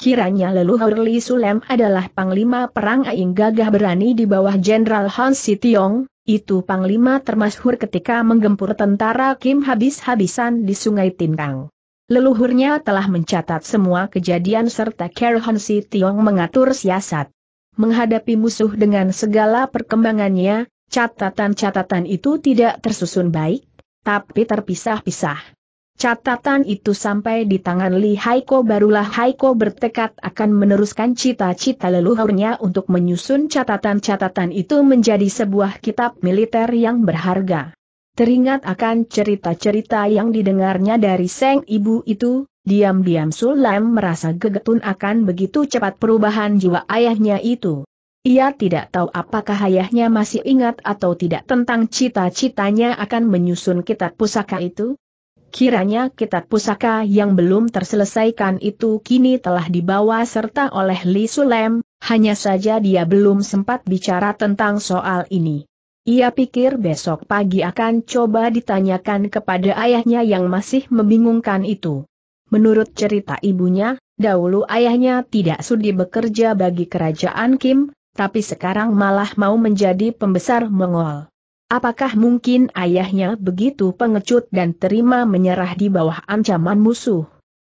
Kiranya leluhur Li Sulem adalah panglima perang Aing gagah berani di bawah Jenderal Han Sitiong, itu panglima termasyhur ketika menggempur tentara Kim habis-habisan di Sungai Tintang. Leluhurnya telah mencatat semua kejadian serta Kerhon Sitiong mengatur siasat menghadapi musuh dengan segala perkembangannya, catatan-catatan itu tidak tersusun baik, tapi terpisah-pisah. Catatan itu sampai di tangan Li Haiko barulah Haiko bertekad akan meneruskan cita-cita leluhurnya untuk menyusun catatan-catatan itu menjadi sebuah kitab militer yang berharga. Teringat akan cerita-cerita yang didengarnya dari Seng Ibu itu, Diam-diam Sulaim merasa gegetun akan begitu cepat perubahan jiwa ayahnya itu. Ia tidak tahu apakah ayahnya masih ingat atau tidak tentang cita-citanya akan menyusun kitab pusaka itu. Kiranya kitab pusaka yang belum terselesaikan itu kini telah dibawa serta oleh Li Sulem, hanya saja dia belum sempat bicara tentang soal ini. Ia pikir besok pagi akan coba ditanyakan kepada ayahnya yang masih membingungkan itu. Menurut cerita ibunya, dahulu ayahnya tidak sudi bekerja bagi kerajaan Kim, tapi sekarang malah mau menjadi pembesar Mongol. Apakah mungkin ayahnya begitu pengecut dan terima menyerah di bawah ancaman musuh?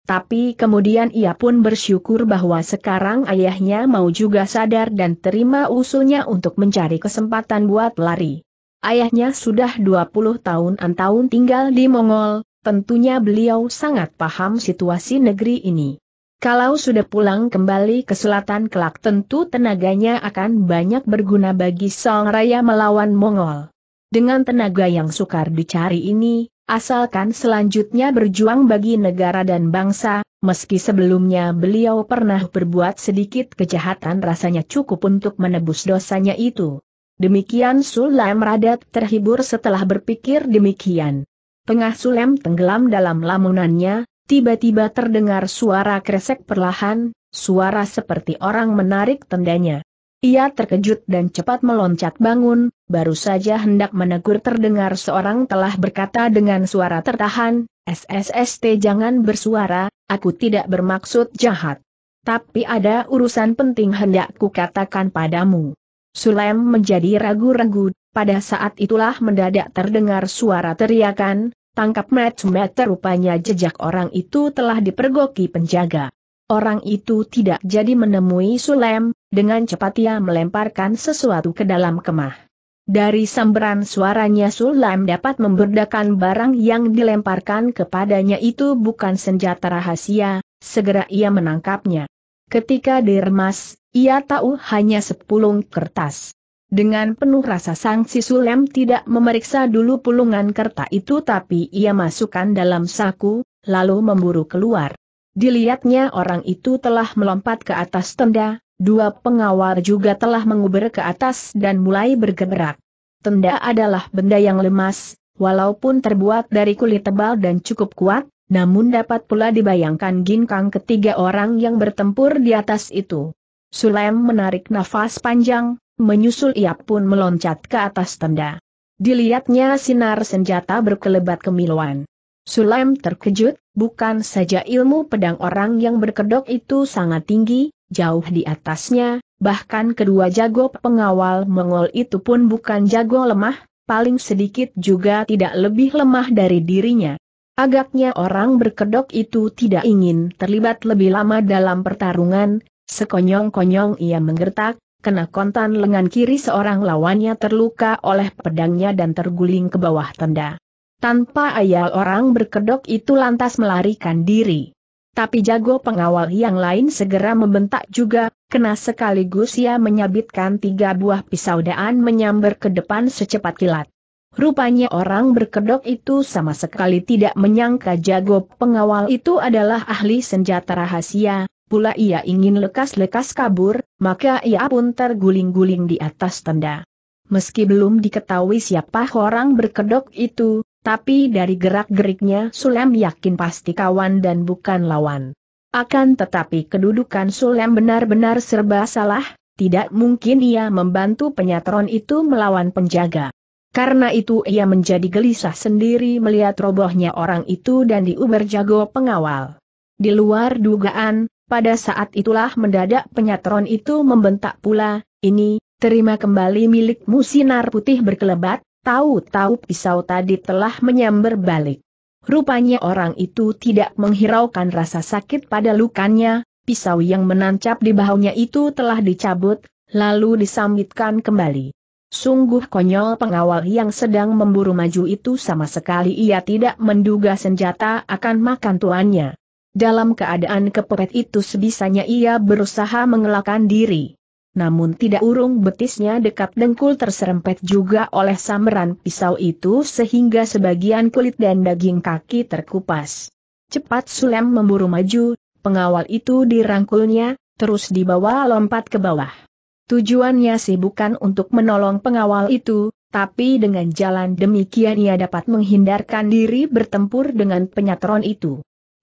Tapi kemudian ia pun bersyukur bahwa sekarang ayahnya mau juga sadar dan terima usulnya untuk mencari kesempatan buat lari. Ayahnya sudah 20 an tahun tinggal di Mongol, Tentunya beliau sangat paham situasi negeri ini. Kalau sudah pulang kembali ke selatan kelak tentu tenaganya akan banyak berguna bagi Song Raya melawan Mongol. Dengan tenaga yang sukar dicari ini, asalkan selanjutnya berjuang bagi negara dan bangsa, meski sebelumnya beliau pernah berbuat sedikit kejahatan rasanya cukup untuk menebus dosanya itu. Demikian Sulaim Radat terhibur setelah berpikir demikian. Tengah Sulem tenggelam dalam lamunannya, tiba-tiba terdengar suara kresek perlahan, suara seperti orang menarik tendanya. Ia terkejut dan cepat meloncat bangun, baru saja hendak menegur terdengar seorang telah berkata dengan suara tertahan, SSST jangan bersuara, aku tidak bermaksud jahat. Tapi ada urusan penting hendak kukatakan padamu. Sulem menjadi ragu-ragu, pada saat itulah mendadak terdengar suara teriakan, tangkap Matt rupanya jejak orang itu telah dipergoki penjaga. Orang itu tidak jadi menemui Sulem, dengan cepat ia melemparkan sesuatu ke dalam kemah. Dari sambaran suaranya Sulem dapat memberdakan barang yang dilemparkan kepadanya itu bukan senjata rahasia, segera ia menangkapnya. Ketika diremas, ia tahu hanya sepulung kertas. Dengan penuh rasa sangsi Sulem tidak memeriksa dulu pulungan kerta itu tapi ia masukkan dalam saku, lalu memburu keluar. Dilihatnya orang itu telah melompat ke atas tenda, dua pengawal juga telah menguber ke atas dan mulai bergerak. Tenda adalah benda yang lemas, walaupun terbuat dari kulit tebal dan cukup kuat, namun dapat pula dibayangkan ginkang ketiga orang yang bertempur di atas itu. Sulem menarik nafas panjang, menyusul ia pun meloncat ke atas tenda. Dilihatnya sinar senjata berkelebat kemiluan. Sulaim terkejut, bukan saja ilmu pedang orang yang berkedok itu sangat tinggi, jauh di atasnya, bahkan kedua jago pengawal mengol itu pun bukan jago lemah, paling sedikit juga tidak lebih lemah dari dirinya. Agaknya orang berkedok itu tidak ingin terlibat lebih lama dalam pertarungan, sekonyong-konyong ia menggertak, kena kontan lengan kiri seorang lawannya terluka oleh pedangnya dan terguling ke bawah tenda. Tanpa ayah orang berkedok itu lantas melarikan diri. Tapi jago pengawal yang lain segera membentak juga, kena sekaligus ia menyabitkan tiga buah pisau daan menyambar ke depan secepat kilat. Rupanya orang berkedok itu sama sekali tidak menyangka jago pengawal itu adalah ahli senjata rahasia, pula ia ingin lekas-lekas kabur, maka ia pun terguling-guling di atas tenda. Meski belum diketahui siapa orang berkedok itu, tapi dari gerak-geriknya Sulem yakin pasti kawan dan bukan lawan. Akan tetapi kedudukan Sulem benar-benar serba salah, tidak mungkin ia membantu penyatron itu melawan penjaga. Karena itu ia menjadi gelisah sendiri melihat robohnya orang itu dan diuber jago pengawal. Di luar dugaan, pada saat itulah mendadak penyatron itu membentak pula, ini, terima kembali milikmu sinar putih berkelebat, tahu-tahu pisau tadi telah menyamber balik. Rupanya orang itu tidak menghiraukan rasa sakit pada lukanya, pisau yang menancap di bahunya itu telah dicabut, lalu disambitkan kembali. Sungguh konyol pengawal yang sedang memburu maju itu sama sekali ia tidak menduga senjata akan makan tuannya. Dalam keadaan kepepet itu sebisanya ia berusaha mengelakkan diri. Namun tidak urung betisnya dekat dengkul terserempet juga oleh sameran pisau itu sehingga sebagian kulit dan daging kaki terkupas. Cepat Sulem memburu maju, pengawal itu dirangkulnya, terus dibawa lompat ke bawah. Tujuannya sih bukan untuk menolong pengawal itu, tapi dengan jalan demikian ia dapat menghindarkan diri bertempur dengan penyatron itu.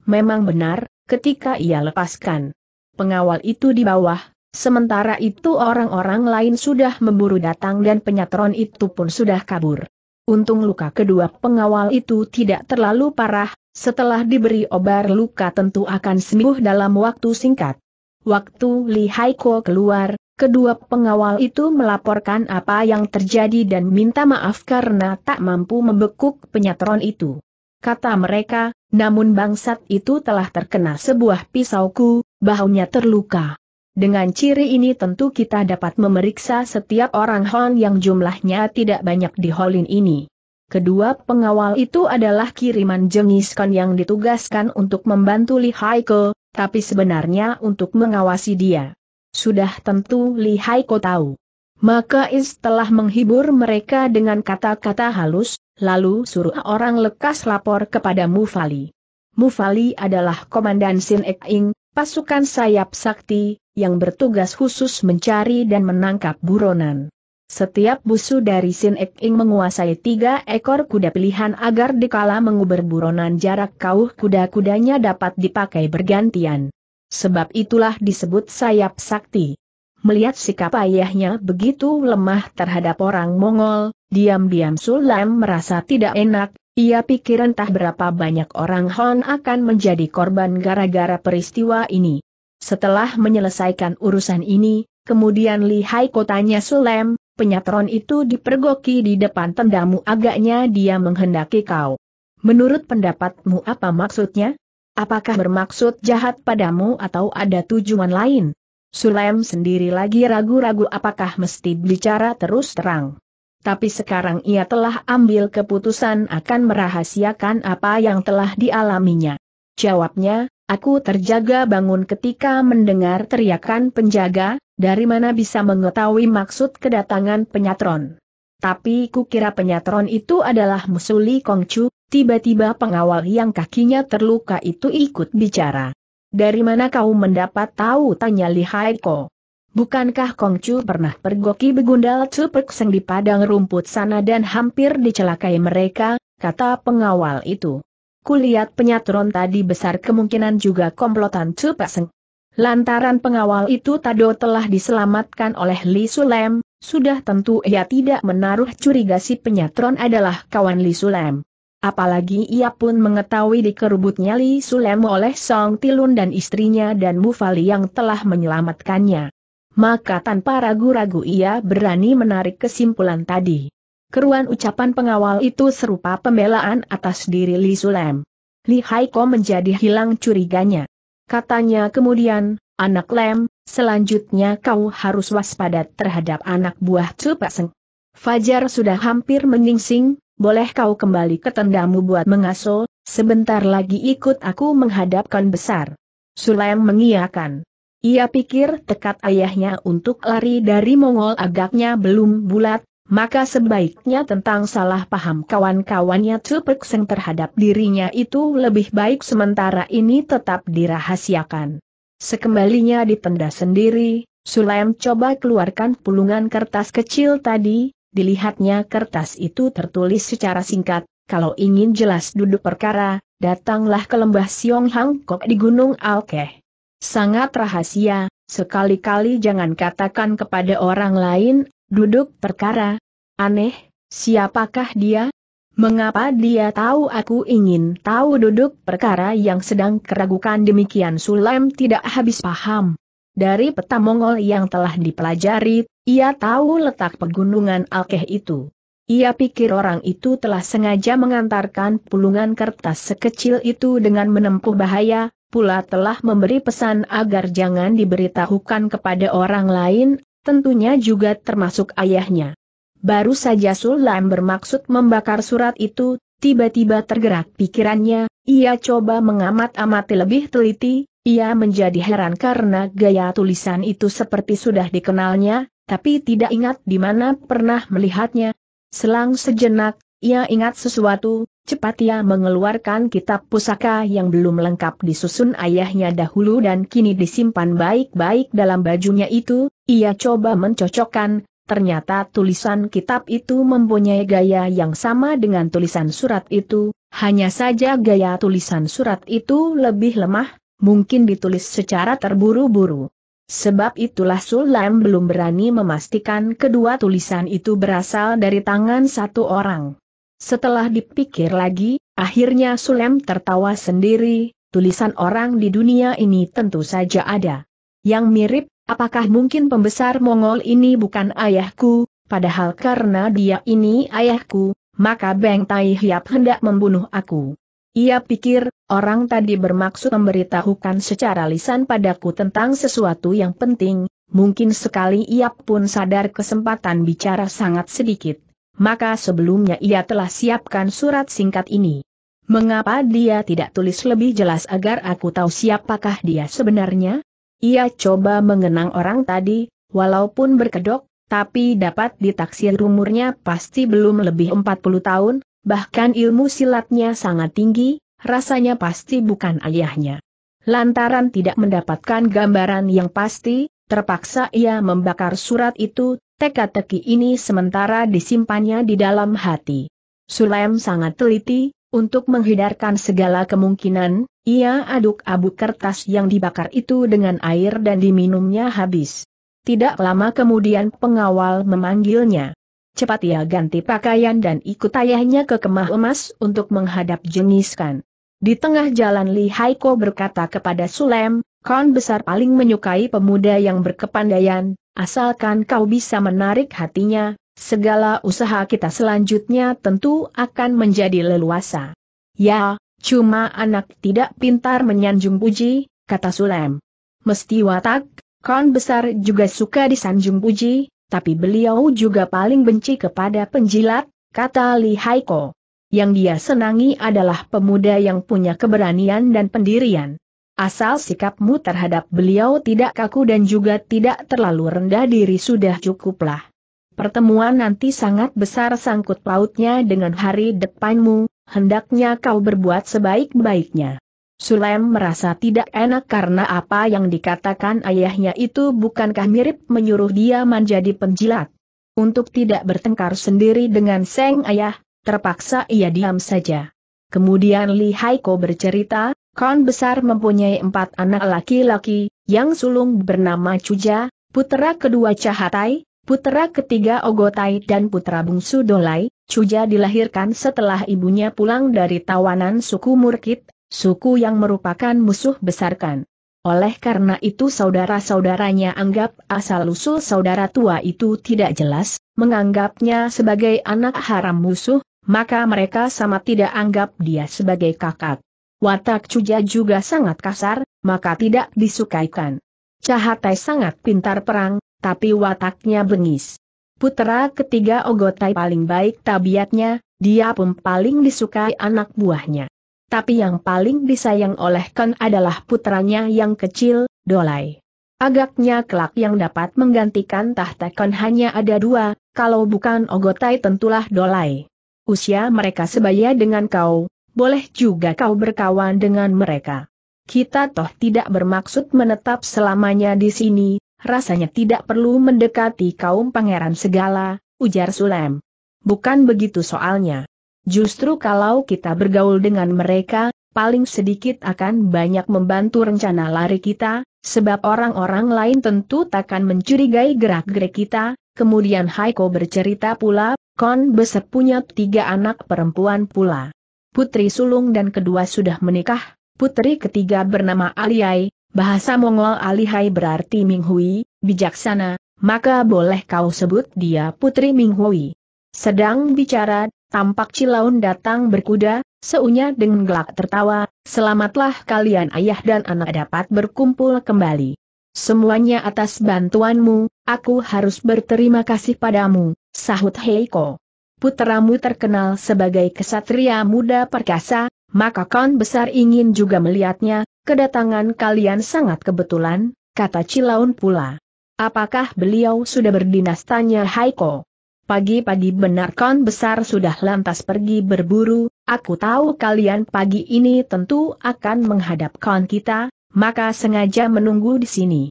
Memang benar, ketika ia lepaskan pengawal itu di bawah, sementara itu orang-orang lain sudah memburu datang dan penyatron itu pun sudah kabur. Untung luka kedua pengawal itu tidak terlalu parah, setelah diberi obat luka tentu akan sembuh dalam waktu singkat. Waktu Li Haiko keluar, kedua pengawal itu melaporkan apa yang terjadi dan minta maaf karena tak mampu membekuk penyatron itu kata mereka, namun bangsat itu telah terkena sebuah pisauku, bahunya terluka. Dengan ciri ini tentu kita dapat memeriksa setiap orang Hon yang jumlahnya tidak banyak di Holin ini. Kedua pengawal itu adalah kiriman jengiskan yang ditugaskan untuk membantu Li Haiko, tapi sebenarnya untuk mengawasi dia. Sudah tentu Li Haiko tahu. Maka Is telah menghibur mereka dengan kata-kata halus, lalu suruh orang lekas lapor kepada Mufali. Mufali adalah Komandan Sin Ing, pasukan sayap sakti, yang bertugas khusus mencari dan menangkap buronan. Setiap busu dari Sin Ek Ing menguasai tiga ekor kuda pilihan agar dikala menguber buronan jarak kauh kuda-kudanya dapat dipakai bergantian. Sebab itulah disebut sayap sakti. Melihat sikap ayahnya begitu lemah terhadap orang Mongol, diam-diam Sulam merasa tidak enak, ia pikir entah berapa banyak orang Hon akan menjadi korban gara-gara peristiwa ini. Setelah menyelesaikan urusan ini, kemudian lihai kotanya Sulam, penyatron itu dipergoki di depan tendamu agaknya dia menghendaki kau. Menurut pendapatmu apa maksudnya? Apakah bermaksud jahat padamu atau ada tujuan lain? Sulem sendiri lagi ragu-ragu apakah mesti bicara terus terang. Tapi sekarang ia telah ambil keputusan akan merahasiakan apa yang telah dialaminya. Jawabnya, aku terjaga bangun ketika mendengar teriakan penjaga, dari mana bisa mengetahui maksud kedatangan penyatron. Tapi kukira penyatron itu adalah musuli Kongcu, tiba-tiba pengawal yang kakinya terluka itu ikut bicara. Dari mana kau mendapat tahu? Tanya Li Haiko. Bukankah Kong Chu pernah pergoki begundal Chu Perkseng di padang rumput sana dan hampir dicelakai mereka, kata pengawal itu. Kulihat penyatron tadi besar kemungkinan juga komplotan Chu Perkseng. Lantaran pengawal itu Tado telah diselamatkan oleh Li Sulem, sudah tentu ia tidak menaruh curiga si penyatron adalah kawan Li Sulem. Apalagi ia pun mengetahui dikerubutnya Li Sulem oleh Song Tilun dan istrinya dan Mufali yang telah menyelamatkannya. Maka tanpa ragu-ragu ia berani menarik kesimpulan tadi. Keruan ucapan pengawal itu serupa pembelaan atas diri Li Sulem. Li Haiko menjadi hilang curiganya. Katanya kemudian, anak Lem, selanjutnya kau harus waspada terhadap anak buah Seng. Fajar sudah hampir menyingsing, boleh kau kembali ke tendamu buat mengaso, sebentar lagi ikut aku menghadapkan besar. Sulaim mengiakan. Ia pikir tekad ayahnya untuk lari dari Mongol agaknya belum bulat, maka sebaiknya tentang salah paham kawan-kawannya Tupekseng terhadap dirinya itu lebih baik sementara ini tetap dirahasiakan. Sekembalinya di tenda sendiri, Sulaim coba keluarkan pulungan kertas kecil tadi, dilihatnya kertas itu tertulis secara singkat, kalau ingin jelas duduk perkara, datanglah ke lembah Siong Hang Kok di Gunung Alkeh. Sangat rahasia, sekali-kali jangan katakan kepada orang lain, duduk perkara. Aneh, siapakah dia? Mengapa dia tahu aku ingin tahu duduk perkara yang sedang keragukan demikian Sulaim tidak habis paham. Dari peta Mongol yang telah dipelajari, ia tahu letak pegunungan Alkeh itu. Ia pikir orang itu telah sengaja mengantarkan pulungan kertas sekecil itu dengan menempuh bahaya, pula telah memberi pesan agar jangan diberitahukan kepada orang lain, tentunya juga termasuk ayahnya. Baru saja Sulam bermaksud membakar surat itu, tiba-tiba tergerak pikirannya, ia coba mengamat-amati lebih teliti, ia menjadi heran karena gaya tulisan itu seperti sudah dikenalnya, tapi tidak ingat di mana pernah melihatnya. Selang sejenak, ia ingat sesuatu, cepat ia mengeluarkan kitab pusaka yang belum lengkap disusun ayahnya dahulu dan kini disimpan baik-baik dalam bajunya itu, ia coba mencocokkan, ternyata tulisan kitab itu mempunyai gaya yang sama dengan tulisan surat itu, hanya saja gaya tulisan surat itu lebih lemah, mungkin ditulis secara terburu-buru. Sebab itulah Sulaim belum berani memastikan kedua tulisan itu berasal dari tangan satu orang. Setelah dipikir lagi, akhirnya Sulem tertawa sendiri, tulisan orang di dunia ini tentu saja ada. Yang mirip, apakah mungkin pembesar Mongol ini bukan ayahku, padahal karena dia ini ayahku, maka Beng Tai Hiap hendak membunuh aku. Ia pikir, orang tadi bermaksud memberitahukan secara lisan padaku tentang sesuatu yang penting, mungkin sekali ia pun sadar kesempatan bicara sangat sedikit. Maka sebelumnya ia telah siapkan surat singkat ini. Mengapa dia tidak tulis lebih jelas agar aku tahu siapakah dia sebenarnya? Ia coba mengenang orang tadi, walaupun berkedok, tapi dapat ditaksir umurnya pasti belum lebih 40 tahun, bahkan ilmu silatnya sangat tinggi, rasanya pasti bukan ayahnya. Lantaran tidak mendapatkan gambaran yang pasti, terpaksa ia membakar surat itu, teka-teki ini sementara disimpannya di dalam hati. Sulaim sangat teliti, untuk menghindarkan segala kemungkinan, ia aduk abu kertas yang dibakar itu dengan air dan diminumnya habis. Tidak lama kemudian pengawal memanggilnya cepat ia ganti pakaian dan ikut ayahnya ke kemah emas untuk menghadap jengiskan. Di tengah jalan Li Haiko berkata kepada Sulem, Kon besar paling menyukai pemuda yang berkepandaian, asalkan kau bisa menarik hatinya, segala usaha kita selanjutnya tentu akan menjadi leluasa. Ya, cuma anak tidak pintar menyanjung puji, kata Sulem. Mesti watak, kon besar juga suka disanjung puji, tapi beliau juga paling benci kepada penjilat, kata Li Haiko. Yang dia senangi adalah pemuda yang punya keberanian dan pendirian. Asal sikapmu terhadap beliau tidak kaku dan juga tidak terlalu rendah diri sudah cukuplah. Pertemuan nanti sangat besar sangkut pautnya dengan hari depanmu, hendaknya kau berbuat sebaik-baiknya. Sulem merasa tidak enak karena apa yang dikatakan ayahnya itu bukankah mirip menyuruh dia menjadi penjilat. Untuk tidak bertengkar sendiri dengan Seng Ayah, terpaksa ia diam saja. Kemudian Li Haiko bercerita, Kon Besar mempunyai empat anak laki-laki, yang sulung bernama Cuja, putera kedua Cahatai, putera ketiga Ogotai dan putra bungsu Dolai, Cuja dilahirkan setelah ibunya pulang dari tawanan suku Murkit, suku yang merupakan musuh besarkan. Oleh karena itu saudara-saudaranya anggap asal-usul saudara tua itu tidak jelas, menganggapnya sebagai anak haram musuh, maka mereka sama tidak anggap dia sebagai kakak. Watak Cuja juga sangat kasar, maka tidak disukaikan. Cahatai sangat pintar perang, tapi wataknya bengis. Putra ketiga Ogotai paling baik tabiatnya, dia pun paling disukai anak buahnya tapi yang paling disayang oleh Kan adalah putranya yang kecil, Dolai. Agaknya kelak yang dapat menggantikan tahta Kan hanya ada dua, kalau bukan Ogotai tentulah Dolai. Usia mereka sebaya dengan kau, boleh juga kau berkawan dengan mereka. Kita toh tidak bermaksud menetap selamanya di sini, rasanya tidak perlu mendekati kaum pangeran segala, ujar Sulem. Bukan begitu soalnya. Justru kalau kita bergaul dengan mereka, paling sedikit akan banyak membantu rencana lari kita, sebab orang-orang lain tentu takkan mencurigai gerak-gerik kita. Kemudian Haiko bercerita pula, Kon Besep punya tiga anak perempuan pula. Putri sulung dan kedua sudah menikah, putri ketiga bernama Aliai, bahasa Mongol Alihai berarti Minghui, bijaksana, maka boleh kau sebut dia Putri Minghui. Sedang bicara, Tampak Cilaun datang berkuda, seunya dengan gelak tertawa, selamatlah kalian ayah dan anak dapat berkumpul kembali. Semuanya atas bantuanmu, aku harus berterima kasih padamu, sahut Heiko. Putramu terkenal sebagai kesatria muda perkasa, maka kan besar ingin juga melihatnya, kedatangan kalian sangat kebetulan, kata Cilaun pula. Apakah beliau sudah berdinas tanya Heiko? Pagi-pagi benar kon besar sudah lantas pergi berburu, aku tahu kalian pagi ini tentu akan menghadap kon kita, maka sengaja menunggu di sini.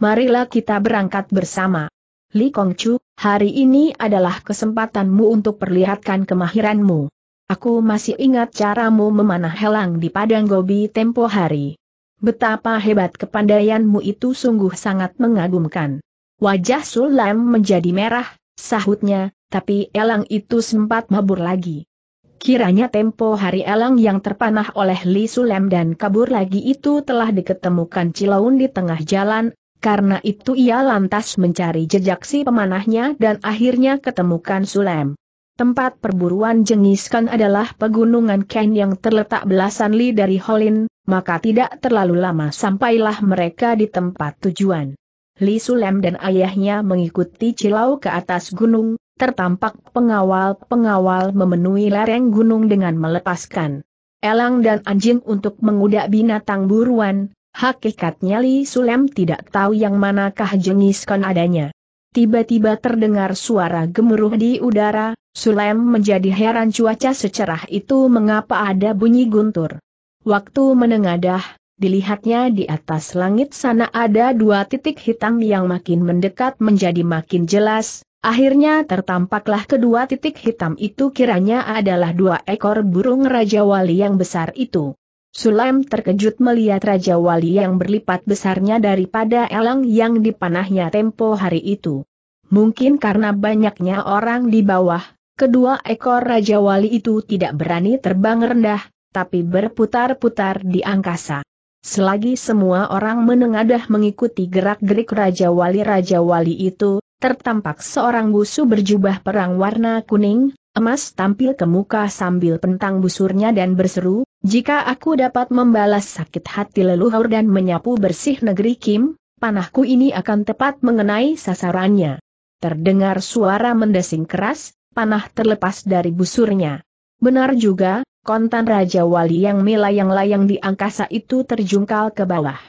Marilah kita berangkat bersama. Li Kongcu, hari ini adalah kesempatanmu untuk perlihatkan kemahiranmu. Aku masih ingat caramu memanah helang di padang gobi tempo hari. Betapa hebat kepandaianmu itu sungguh sangat mengagumkan. Wajah Sulam menjadi merah, Sahutnya, tapi elang itu sempat mabur lagi. Kiranya tempo hari elang yang terpanah oleh Li Sulem dan kabur lagi itu telah diketemukan Cilaun di tengah jalan, karena itu ia lantas mencari jejak si pemanahnya dan akhirnya ketemukan Sulem. Tempat perburuan jengiskan adalah pegunungan Ken yang terletak belasan li dari Holin, maka tidak terlalu lama sampailah mereka di tempat tujuan. Li Sulem dan ayahnya mengikuti Cilau ke atas gunung, tertampak pengawal-pengawal memenuhi lereng gunung dengan melepaskan elang dan anjing untuk mengudak binatang buruan, hakikatnya Li Sulem tidak tahu yang manakah jenis kan adanya. Tiba-tiba terdengar suara gemuruh di udara, Sulem menjadi heran cuaca secerah itu mengapa ada bunyi guntur. Waktu menengadah, Dilihatnya di atas langit sana ada dua titik hitam yang makin mendekat menjadi makin jelas, akhirnya tertampaklah kedua titik hitam itu kiranya adalah dua ekor burung Raja Wali yang besar itu. Sulaim terkejut melihat Raja Wali yang berlipat besarnya daripada elang yang dipanahnya tempo hari itu. Mungkin karena banyaknya orang di bawah, kedua ekor Raja Wali itu tidak berani terbang rendah, tapi berputar-putar di angkasa. Selagi semua orang menengadah mengikuti gerak-gerik Raja Wali-Raja Wali itu, tertampak seorang busu berjubah perang warna kuning, emas tampil ke muka sambil pentang busurnya dan berseru, jika aku dapat membalas sakit hati leluhur dan menyapu bersih negeri Kim, panahku ini akan tepat mengenai sasarannya. Terdengar suara mendesing keras, panah terlepas dari busurnya. Benar juga, kontan Raja Wali yang melayang-layang di angkasa itu terjungkal ke bawah.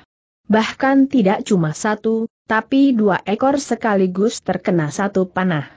Bahkan tidak cuma satu, tapi dua ekor sekaligus terkena satu panah.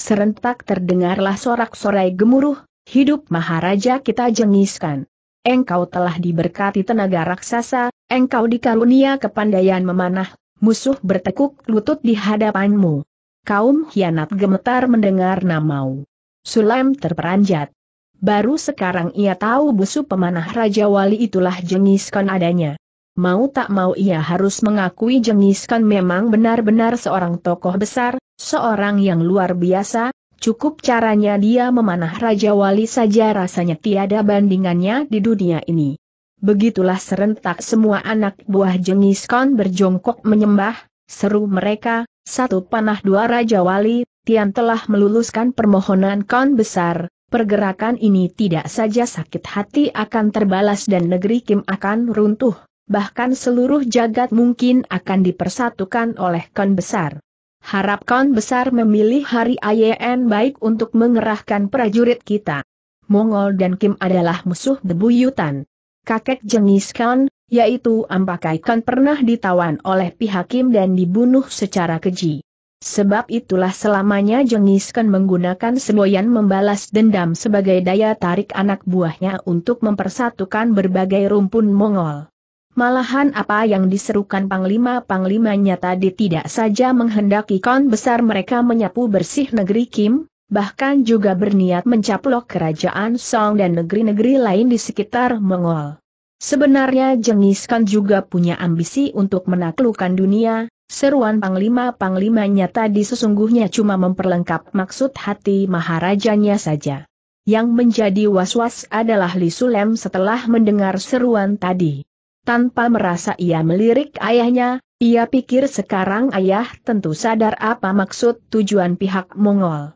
Serentak terdengarlah sorak-sorai gemuruh, hidup Maharaja kita jengiskan. Engkau telah diberkati tenaga raksasa, engkau dikarunia kepandaian memanah, musuh bertekuk lutut di hadapanmu. Kaum hianat gemetar mendengar namau. Sulaim terperanjat. Baru sekarang ia tahu busu pemanah Raja Wali itulah Jengis Khan adanya. Mau tak mau ia harus mengakui Jengis Khan memang benar-benar seorang tokoh besar, seorang yang luar biasa, cukup caranya dia memanah Raja Wali saja rasanya tiada bandingannya di dunia ini. Begitulah serentak semua anak buah Jengis Khan berjongkok menyembah, seru mereka, satu panah dua Raja Wali, Tian telah meluluskan permohonan Khan besar, Pergerakan ini tidak saja sakit hati akan terbalas dan negeri Kim akan runtuh, bahkan seluruh jagat mungkin akan dipersatukan oleh kon besar. Harap kon besar memilih hari AYN baik untuk mengerahkan prajurit kita. Mongol dan Kim adalah musuh bebuyutan. Kakek Jengis Khan, yaitu Ampakai Khan pernah ditawan oleh pihak Kim dan dibunuh secara keji. Sebab itulah selamanya Jengis kan menggunakan semboyan membalas dendam sebagai daya tarik anak buahnya untuk mempersatukan berbagai rumpun Mongol. Malahan apa yang diserukan panglima-panglimanya tadi tidak saja menghendaki kon besar mereka menyapu bersih negeri Kim, bahkan juga berniat mencaplok kerajaan Song dan negeri-negeri lain di sekitar Mongol. Sebenarnya Jengis Khan juga punya ambisi untuk menaklukkan dunia, Seruan panglima-panglimanya tadi sesungguhnya cuma memperlengkap maksud hati maharajanya saja. Yang menjadi was-was adalah Li Sulem setelah mendengar seruan tadi. Tanpa merasa ia melirik ayahnya, ia pikir sekarang ayah tentu sadar apa maksud tujuan pihak Mongol.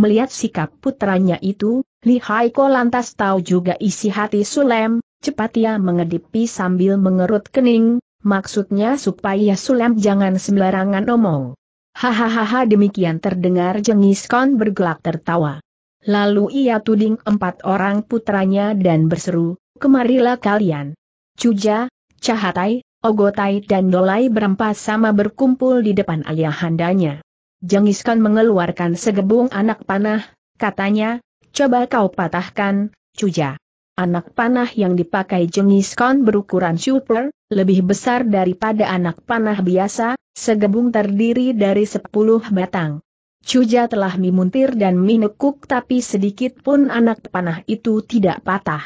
Melihat sikap putranya itu, Li Haiko lantas tahu juga isi hati Sulem, cepat ia mengedipi sambil mengerut kening, maksudnya supaya Sulam jangan sembarangan omong. Hahaha demikian terdengar jengis kon bergelak tertawa. Lalu ia tuding empat orang putranya dan berseru, kemarilah kalian. Cuja, Cahatai, Ogotai dan Dolai berempat sama berkumpul di depan ayahandanya. Jengis Khan mengeluarkan segebung anak panah, katanya, coba kau patahkan, Cuja. Anak panah yang dipakai jenis kon berukuran super, lebih besar daripada anak panah biasa, segebung terdiri dari sepuluh batang. Cuja telah mimuntir dan minekuk tapi sedikit pun anak panah itu tidak patah.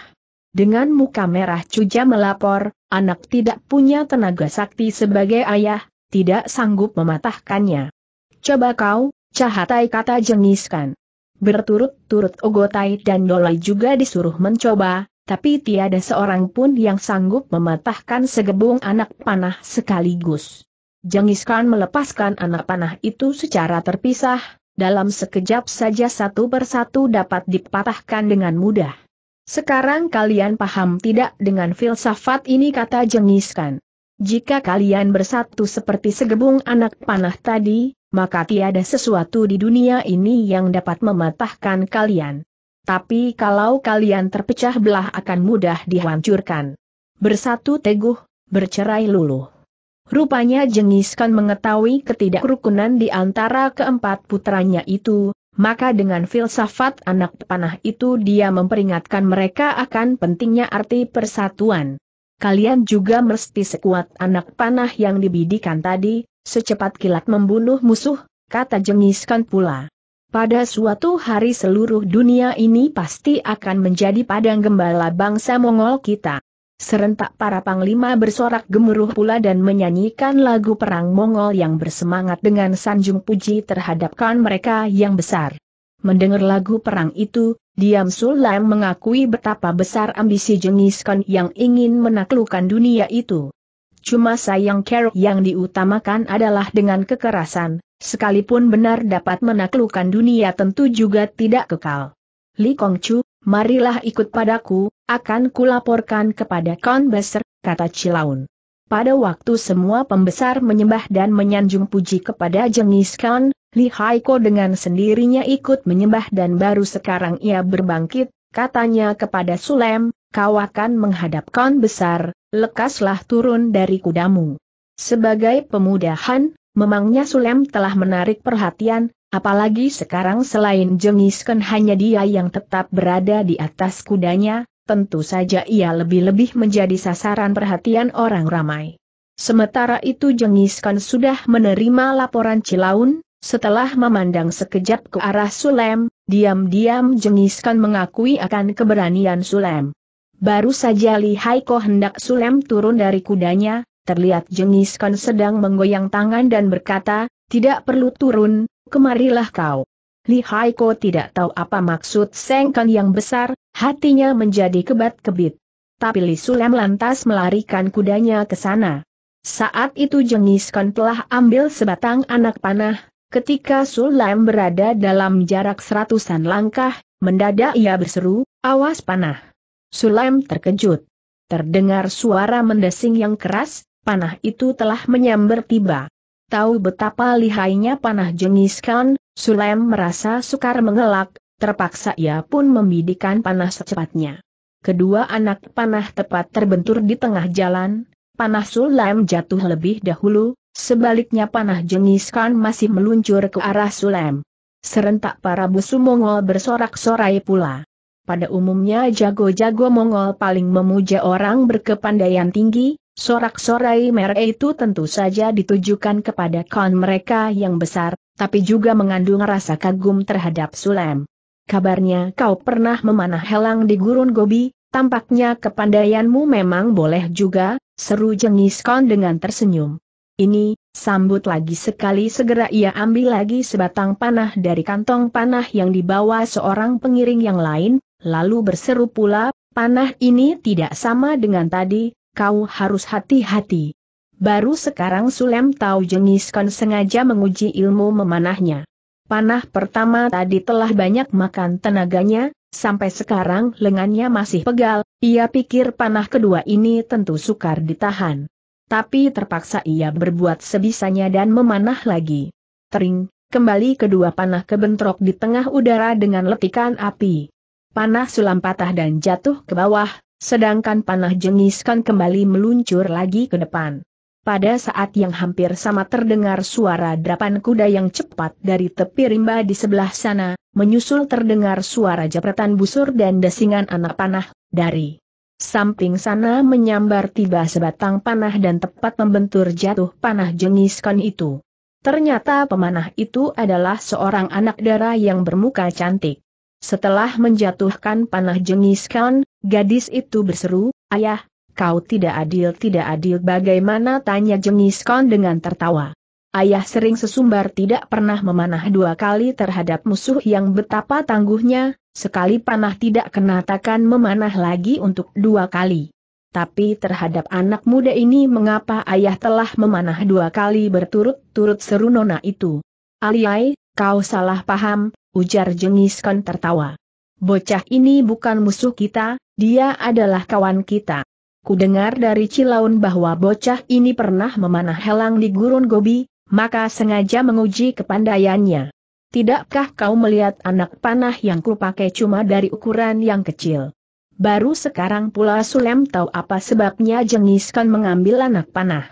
Dengan muka merah Cuja melapor, anak tidak punya tenaga sakti sebagai ayah, tidak sanggup mematahkannya. Coba kau, cahatai kata jengiskan. Berturut-turut Ogotai dan Dolai juga disuruh mencoba, tapi tiada seorang pun yang sanggup mematahkan segebung anak panah sekaligus. Jengis Khan melepaskan anak panah itu secara terpisah, dalam sekejap saja satu persatu dapat dipatahkan dengan mudah. Sekarang kalian paham tidak dengan filsafat ini kata Jengis Khan. Jika kalian bersatu seperti segebung anak panah tadi, maka tiada sesuatu di dunia ini yang dapat mematahkan kalian. Tapi kalau kalian terpecah belah akan mudah dihancurkan. Bersatu teguh, bercerai luluh. Rupanya Jengis Khan mengetahui ketidakrukunan di antara keempat putranya itu, maka dengan filsafat anak panah itu dia memperingatkan mereka akan pentingnya arti persatuan. Kalian juga mesti sekuat anak panah yang dibidikan tadi, Secepat kilat membunuh musuh, kata jengiskan pula. Pada suatu hari seluruh dunia ini pasti akan menjadi padang gembala bangsa Mongol kita. Serentak para panglima bersorak gemuruh pula dan menyanyikan lagu perang Mongol yang bersemangat dengan sanjung puji terhadap kan mereka yang besar. Mendengar lagu perang itu, Diam Sulaim mengakui betapa besar ambisi jengiskan yang ingin menaklukkan dunia itu. Cuma sayang Carol yang diutamakan adalah dengan kekerasan, sekalipun benar dapat menaklukkan dunia tentu juga tidak kekal. Li Kong marilah ikut padaku, akan kulaporkan kepada Konbeser, kata Cilaun. Pada waktu semua pembesar menyembah dan menyanjung puji kepada Jengis Khan, Li Haiko dengan sendirinya ikut menyembah dan baru sekarang ia berbangkit, katanya kepada Sulem, kau akan menghadap besar, lekaslah turun dari kudamu. Sebagai pemudahan, memangnya Sulem telah menarik perhatian, apalagi sekarang selain Jengisken hanya dia yang tetap berada di atas kudanya, tentu saja ia lebih-lebih menjadi sasaran perhatian orang ramai. Sementara itu Jengisken sudah menerima laporan Cilaun, setelah memandang sekejap ke arah Sulem, diam-diam Jengiskan mengakui akan keberanian Sulem. Baru saja Li Haiko hendak Sulem turun dari kudanya, terlihat Jengiskan sedang menggoyang tangan dan berkata, tidak perlu turun, kemarilah kau. Li Haiko tidak tahu apa maksud Sengkan yang besar, hatinya menjadi kebat-kebit. Tapi Li Sulem lantas melarikan kudanya ke sana. Saat itu Jengiskan telah ambil sebatang anak panah, ketika Sulem berada dalam jarak seratusan langkah, mendadak ia berseru, awas panah. Sulaim terkejut. Terdengar suara mendesing yang keras, panah itu telah menyambar tiba. Tahu betapa lihainya panah jenis Khan, Sulaim merasa sukar mengelak, terpaksa ia pun membidikan panah secepatnya. Kedua anak panah tepat terbentur di tengah jalan, panah Sulaim jatuh lebih dahulu, sebaliknya panah jenis Khan masih meluncur ke arah Sulaim. Serentak para busu Mongol bersorak-sorai pula. Pada umumnya jago-jago Mongol paling memuja orang berkepandaian tinggi, sorak-sorai merek itu tentu saja ditujukan kepada kawan mereka yang besar, tapi juga mengandung rasa kagum terhadap Sulem. Kabarnya kau pernah memanah helang di gurun Gobi, tampaknya kepandaianmu memang boleh juga, seru jengis kon dengan tersenyum. Ini, sambut lagi sekali segera ia ambil lagi sebatang panah dari kantong panah yang dibawa seorang pengiring yang lain, lalu berseru pula, panah ini tidak sama dengan tadi, kau harus hati-hati. Baru sekarang Sulem tahu kon sengaja menguji ilmu memanahnya. Panah pertama tadi telah banyak makan tenaganya, sampai sekarang lengannya masih pegal, ia pikir panah kedua ini tentu sukar ditahan. Tapi terpaksa ia berbuat sebisanya dan memanah lagi. Tering, kembali kedua panah kebentrok di tengah udara dengan letikan api panah sulam patah dan jatuh ke bawah, sedangkan panah jengiskan kembali meluncur lagi ke depan. Pada saat yang hampir sama terdengar suara derapan kuda yang cepat dari tepi rimba di sebelah sana, menyusul terdengar suara jepretan busur dan desingan anak panah, dari samping sana menyambar tiba sebatang panah dan tepat membentur jatuh panah jengiskan itu. Ternyata pemanah itu adalah seorang anak darah yang bermuka cantik. Setelah menjatuhkan panah jengiskan, gadis itu berseru, Ayah, kau tidak adil tidak adil bagaimana tanya jengiskan dengan tertawa. Ayah sering sesumbar tidak pernah memanah dua kali terhadap musuh yang betapa tangguhnya, sekali panah tidak kena takkan memanah lagi untuk dua kali. Tapi terhadap anak muda ini mengapa ayah telah memanah dua kali berturut-turut seru nona itu. Aliai, Kau salah paham, ujar Jengis tertawa. Bocah ini bukan musuh kita, dia adalah kawan kita. Kudengar dari Cilaun bahwa bocah ini pernah memanah helang di gurun Gobi, maka sengaja menguji kepandaiannya. Tidakkah kau melihat anak panah yang kupakai cuma dari ukuran yang kecil? Baru sekarang pula Sulem tahu apa sebabnya Jengis mengambil anak panah.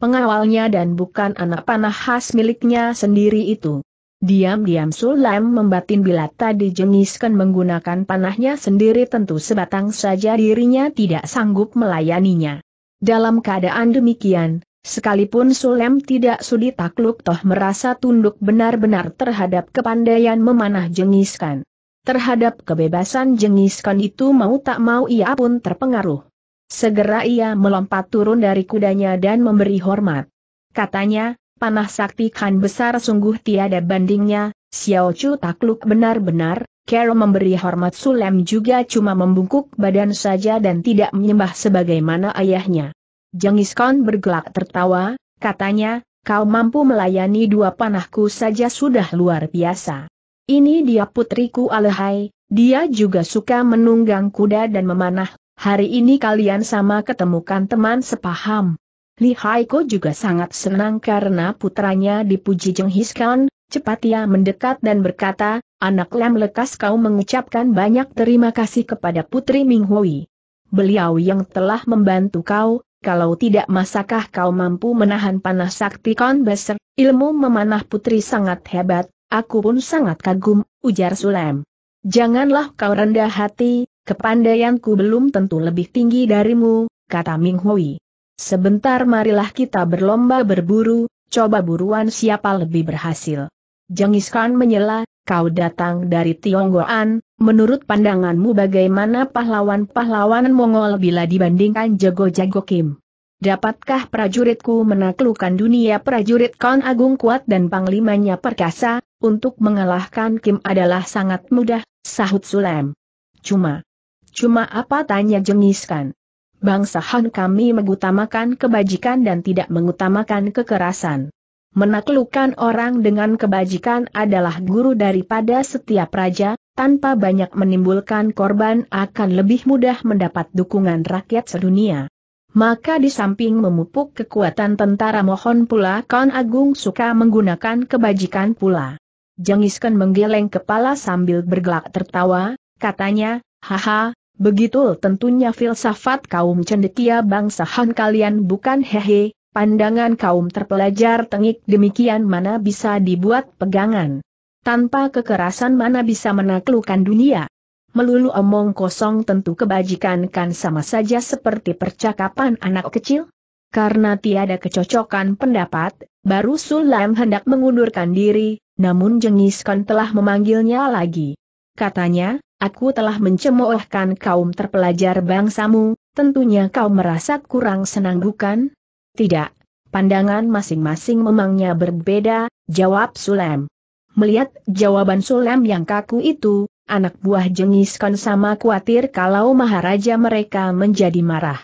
Pengawalnya dan bukan anak panah khas miliknya sendiri itu. Diam-diam Sulam membatin bila tadi jengiskan menggunakan panahnya sendiri tentu sebatang saja dirinya tidak sanggup melayaninya. Dalam keadaan demikian, sekalipun Sulam tidak sudi takluk toh merasa tunduk benar-benar terhadap kepandaian memanah jengiskan. Terhadap kebebasan jengiskan itu mau tak mau ia pun terpengaruh. Segera ia melompat turun dari kudanya dan memberi hormat. Katanya, panah sakti kan besar sungguh tiada bandingnya, Xiao Chu takluk benar-benar, Carol memberi hormat Sulem juga cuma membungkuk badan saja dan tidak menyembah sebagaimana ayahnya. Jengis Khan bergelak tertawa, katanya, kau mampu melayani dua panahku saja sudah luar biasa. Ini dia putriku Alehai, dia juga suka menunggang kuda dan memanah, hari ini kalian sama ketemukan teman sepaham. Li Haiko juga sangat senang karena putranya dipuji Jenghis Khan, cepat ia mendekat dan berkata, anak lem lekas kau mengucapkan banyak terima kasih kepada Putri Ming Hui. Beliau yang telah membantu kau, kalau tidak masakah kau mampu menahan panah sakti besar. ilmu memanah putri sangat hebat, aku pun sangat kagum, ujar Sulem. Janganlah kau rendah hati, kepandaianku belum tentu lebih tinggi darimu, kata Ming Hui. Sebentar marilah kita berlomba berburu, coba buruan siapa lebih berhasil. Jengis Khan menyela, kau datang dari Tionggoan, menurut pandanganmu bagaimana pahlawan-pahlawan Mongol bila dibandingkan jago-jago Kim? Dapatkah prajuritku menaklukkan dunia prajurit Khan Agung kuat dan panglimanya perkasa, untuk mengalahkan Kim adalah sangat mudah, sahut Sulem. Cuma. Cuma apa tanya Jengis Khan? bangsa Han kami mengutamakan kebajikan dan tidak mengutamakan kekerasan. Menaklukkan orang dengan kebajikan adalah guru daripada setiap raja, tanpa banyak menimbulkan korban akan lebih mudah mendapat dukungan rakyat sedunia. Maka di samping memupuk kekuatan tentara mohon pula Kan Agung suka menggunakan kebajikan pula. Jengiskan menggeleng kepala sambil bergelak tertawa, katanya, Haha, Begitu tentunya filsafat kaum cendekia bangsa Han kalian bukan hehe, pandangan kaum terpelajar tengik demikian mana bisa dibuat pegangan. Tanpa kekerasan mana bisa menaklukkan dunia. Melulu omong kosong tentu kebajikan kan sama saja seperti percakapan anak kecil. Karena tiada kecocokan pendapat, baru Sulam hendak mengundurkan diri, namun jengiskan telah memanggilnya lagi. Katanya, aku telah mencemoohkan kaum terpelajar bangsamu, tentunya kau merasa kurang senang bukan? Tidak, pandangan masing-masing memangnya berbeda, jawab Sulem. Melihat jawaban Sulem yang kaku itu, anak buah jengis kan sama khawatir kalau maharaja mereka menjadi marah.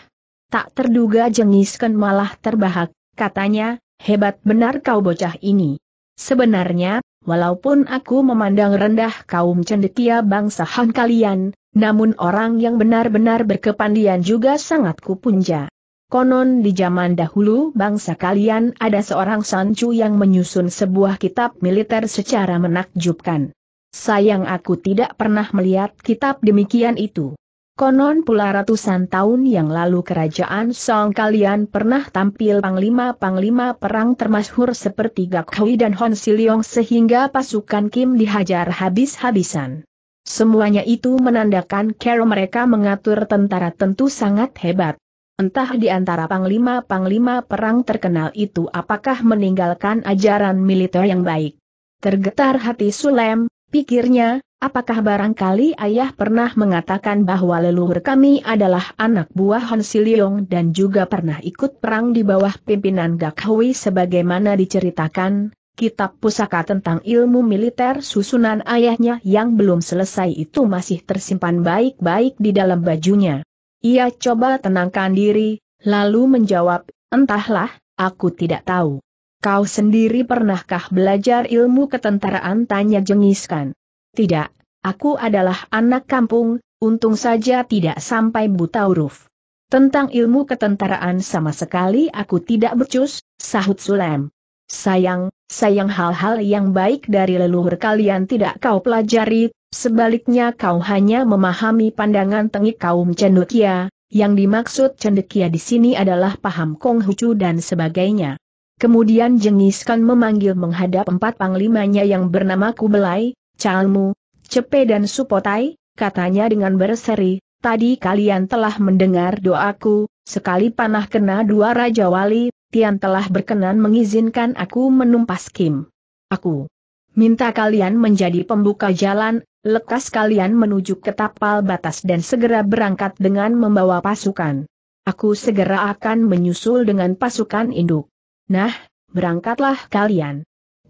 Tak terduga jengis kan malah terbahak, katanya, hebat benar kau bocah ini. Sebenarnya, walaupun aku memandang rendah kaum cendekia bangsa Han kalian, namun orang yang benar-benar berkepandian juga sangat kupunja. Konon di zaman dahulu bangsa kalian ada seorang sancu yang menyusun sebuah kitab militer secara menakjubkan. Sayang aku tidak pernah melihat kitab demikian itu. Konon pula ratusan tahun yang lalu kerajaan Song kalian pernah tampil panglima-panglima perang termasyhur seperti Gak Hui dan Hon Siliong sehingga pasukan Kim dihajar habis-habisan. Semuanya itu menandakan cara mereka mengatur tentara tentu sangat hebat. Entah di antara panglima-panglima perang terkenal itu apakah meninggalkan ajaran militer yang baik. Tergetar hati Sulem, Pikirnya, apakah barangkali ayah pernah mengatakan bahwa leluhur kami adalah anak buah Hon Siliong dan juga pernah ikut perang di bawah pimpinan Gak Hui sebagaimana diceritakan, kitab pusaka tentang ilmu militer susunan ayahnya yang belum selesai itu masih tersimpan baik-baik di dalam bajunya. Ia coba tenangkan diri, lalu menjawab, entahlah, aku tidak tahu. Kau sendiri pernahkah belajar ilmu ketentaraan? Tanya jengiskan. Tidak, aku adalah anak kampung, untung saja tidak sampai buta huruf. Tentang ilmu ketentaraan sama sekali aku tidak becus, sahut Sulem. Sayang, sayang hal-hal yang baik dari leluhur kalian tidak kau pelajari, sebaliknya kau hanya memahami pandangan tengik kaum cendekia, yang dimaksud cendekia di sini adalah paham Konghucu dan sebagainya. Kemudian Khan memanggil menghadap empat panglimanya yang bernama Kubelai, Calmu, Cepe dan Supotai, katanya dengan berseri, tadi kalian telah mendengar doaku, sekali panah kena dua Raja Wali, Tian telah berkenan mengizinkan aku menumpas Kim. Aku minta kalian menjadi pembuka jalan, lekas kalian menuju ke tapal batas dan segera berangkat dengan membawa pasukan. Aku segera akan menyusul dengan pasukan induk. Nah, berangkatlah kalian.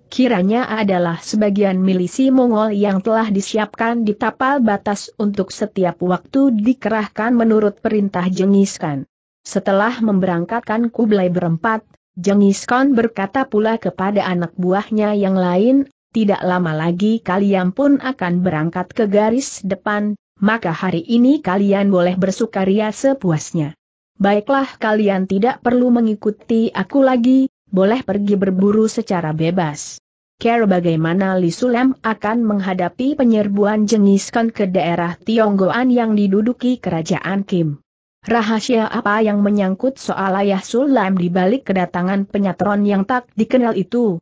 Kiranya adalah sebagian milisi Mongol yang telah disiapkan di tapal batas untuk setiap waktu dikerahkan menurut perintah Jenghis Khan. Setelah memberangkatkan Kublai berempat, Jenghis Khan berkata pula kepada anak buahnya yang lain, tidak lama lagi kalian pun akan berangkat ke garis depan, maka hari ini kalian boleh bersukaria sepuasnya baiklah kalian tidak perlu mengikuti aku lagi, boleh pergi berburu secara bebas. Care bagaimana Li Sulem akan menghadapi penyerbuan jenis kan ke daerah Tionggoan yang diduduki kerajaan Kim. Rahasia apa yang menyangkut soal ayah Sulem di balik kedatangan penyatron yang tak dikenal itu?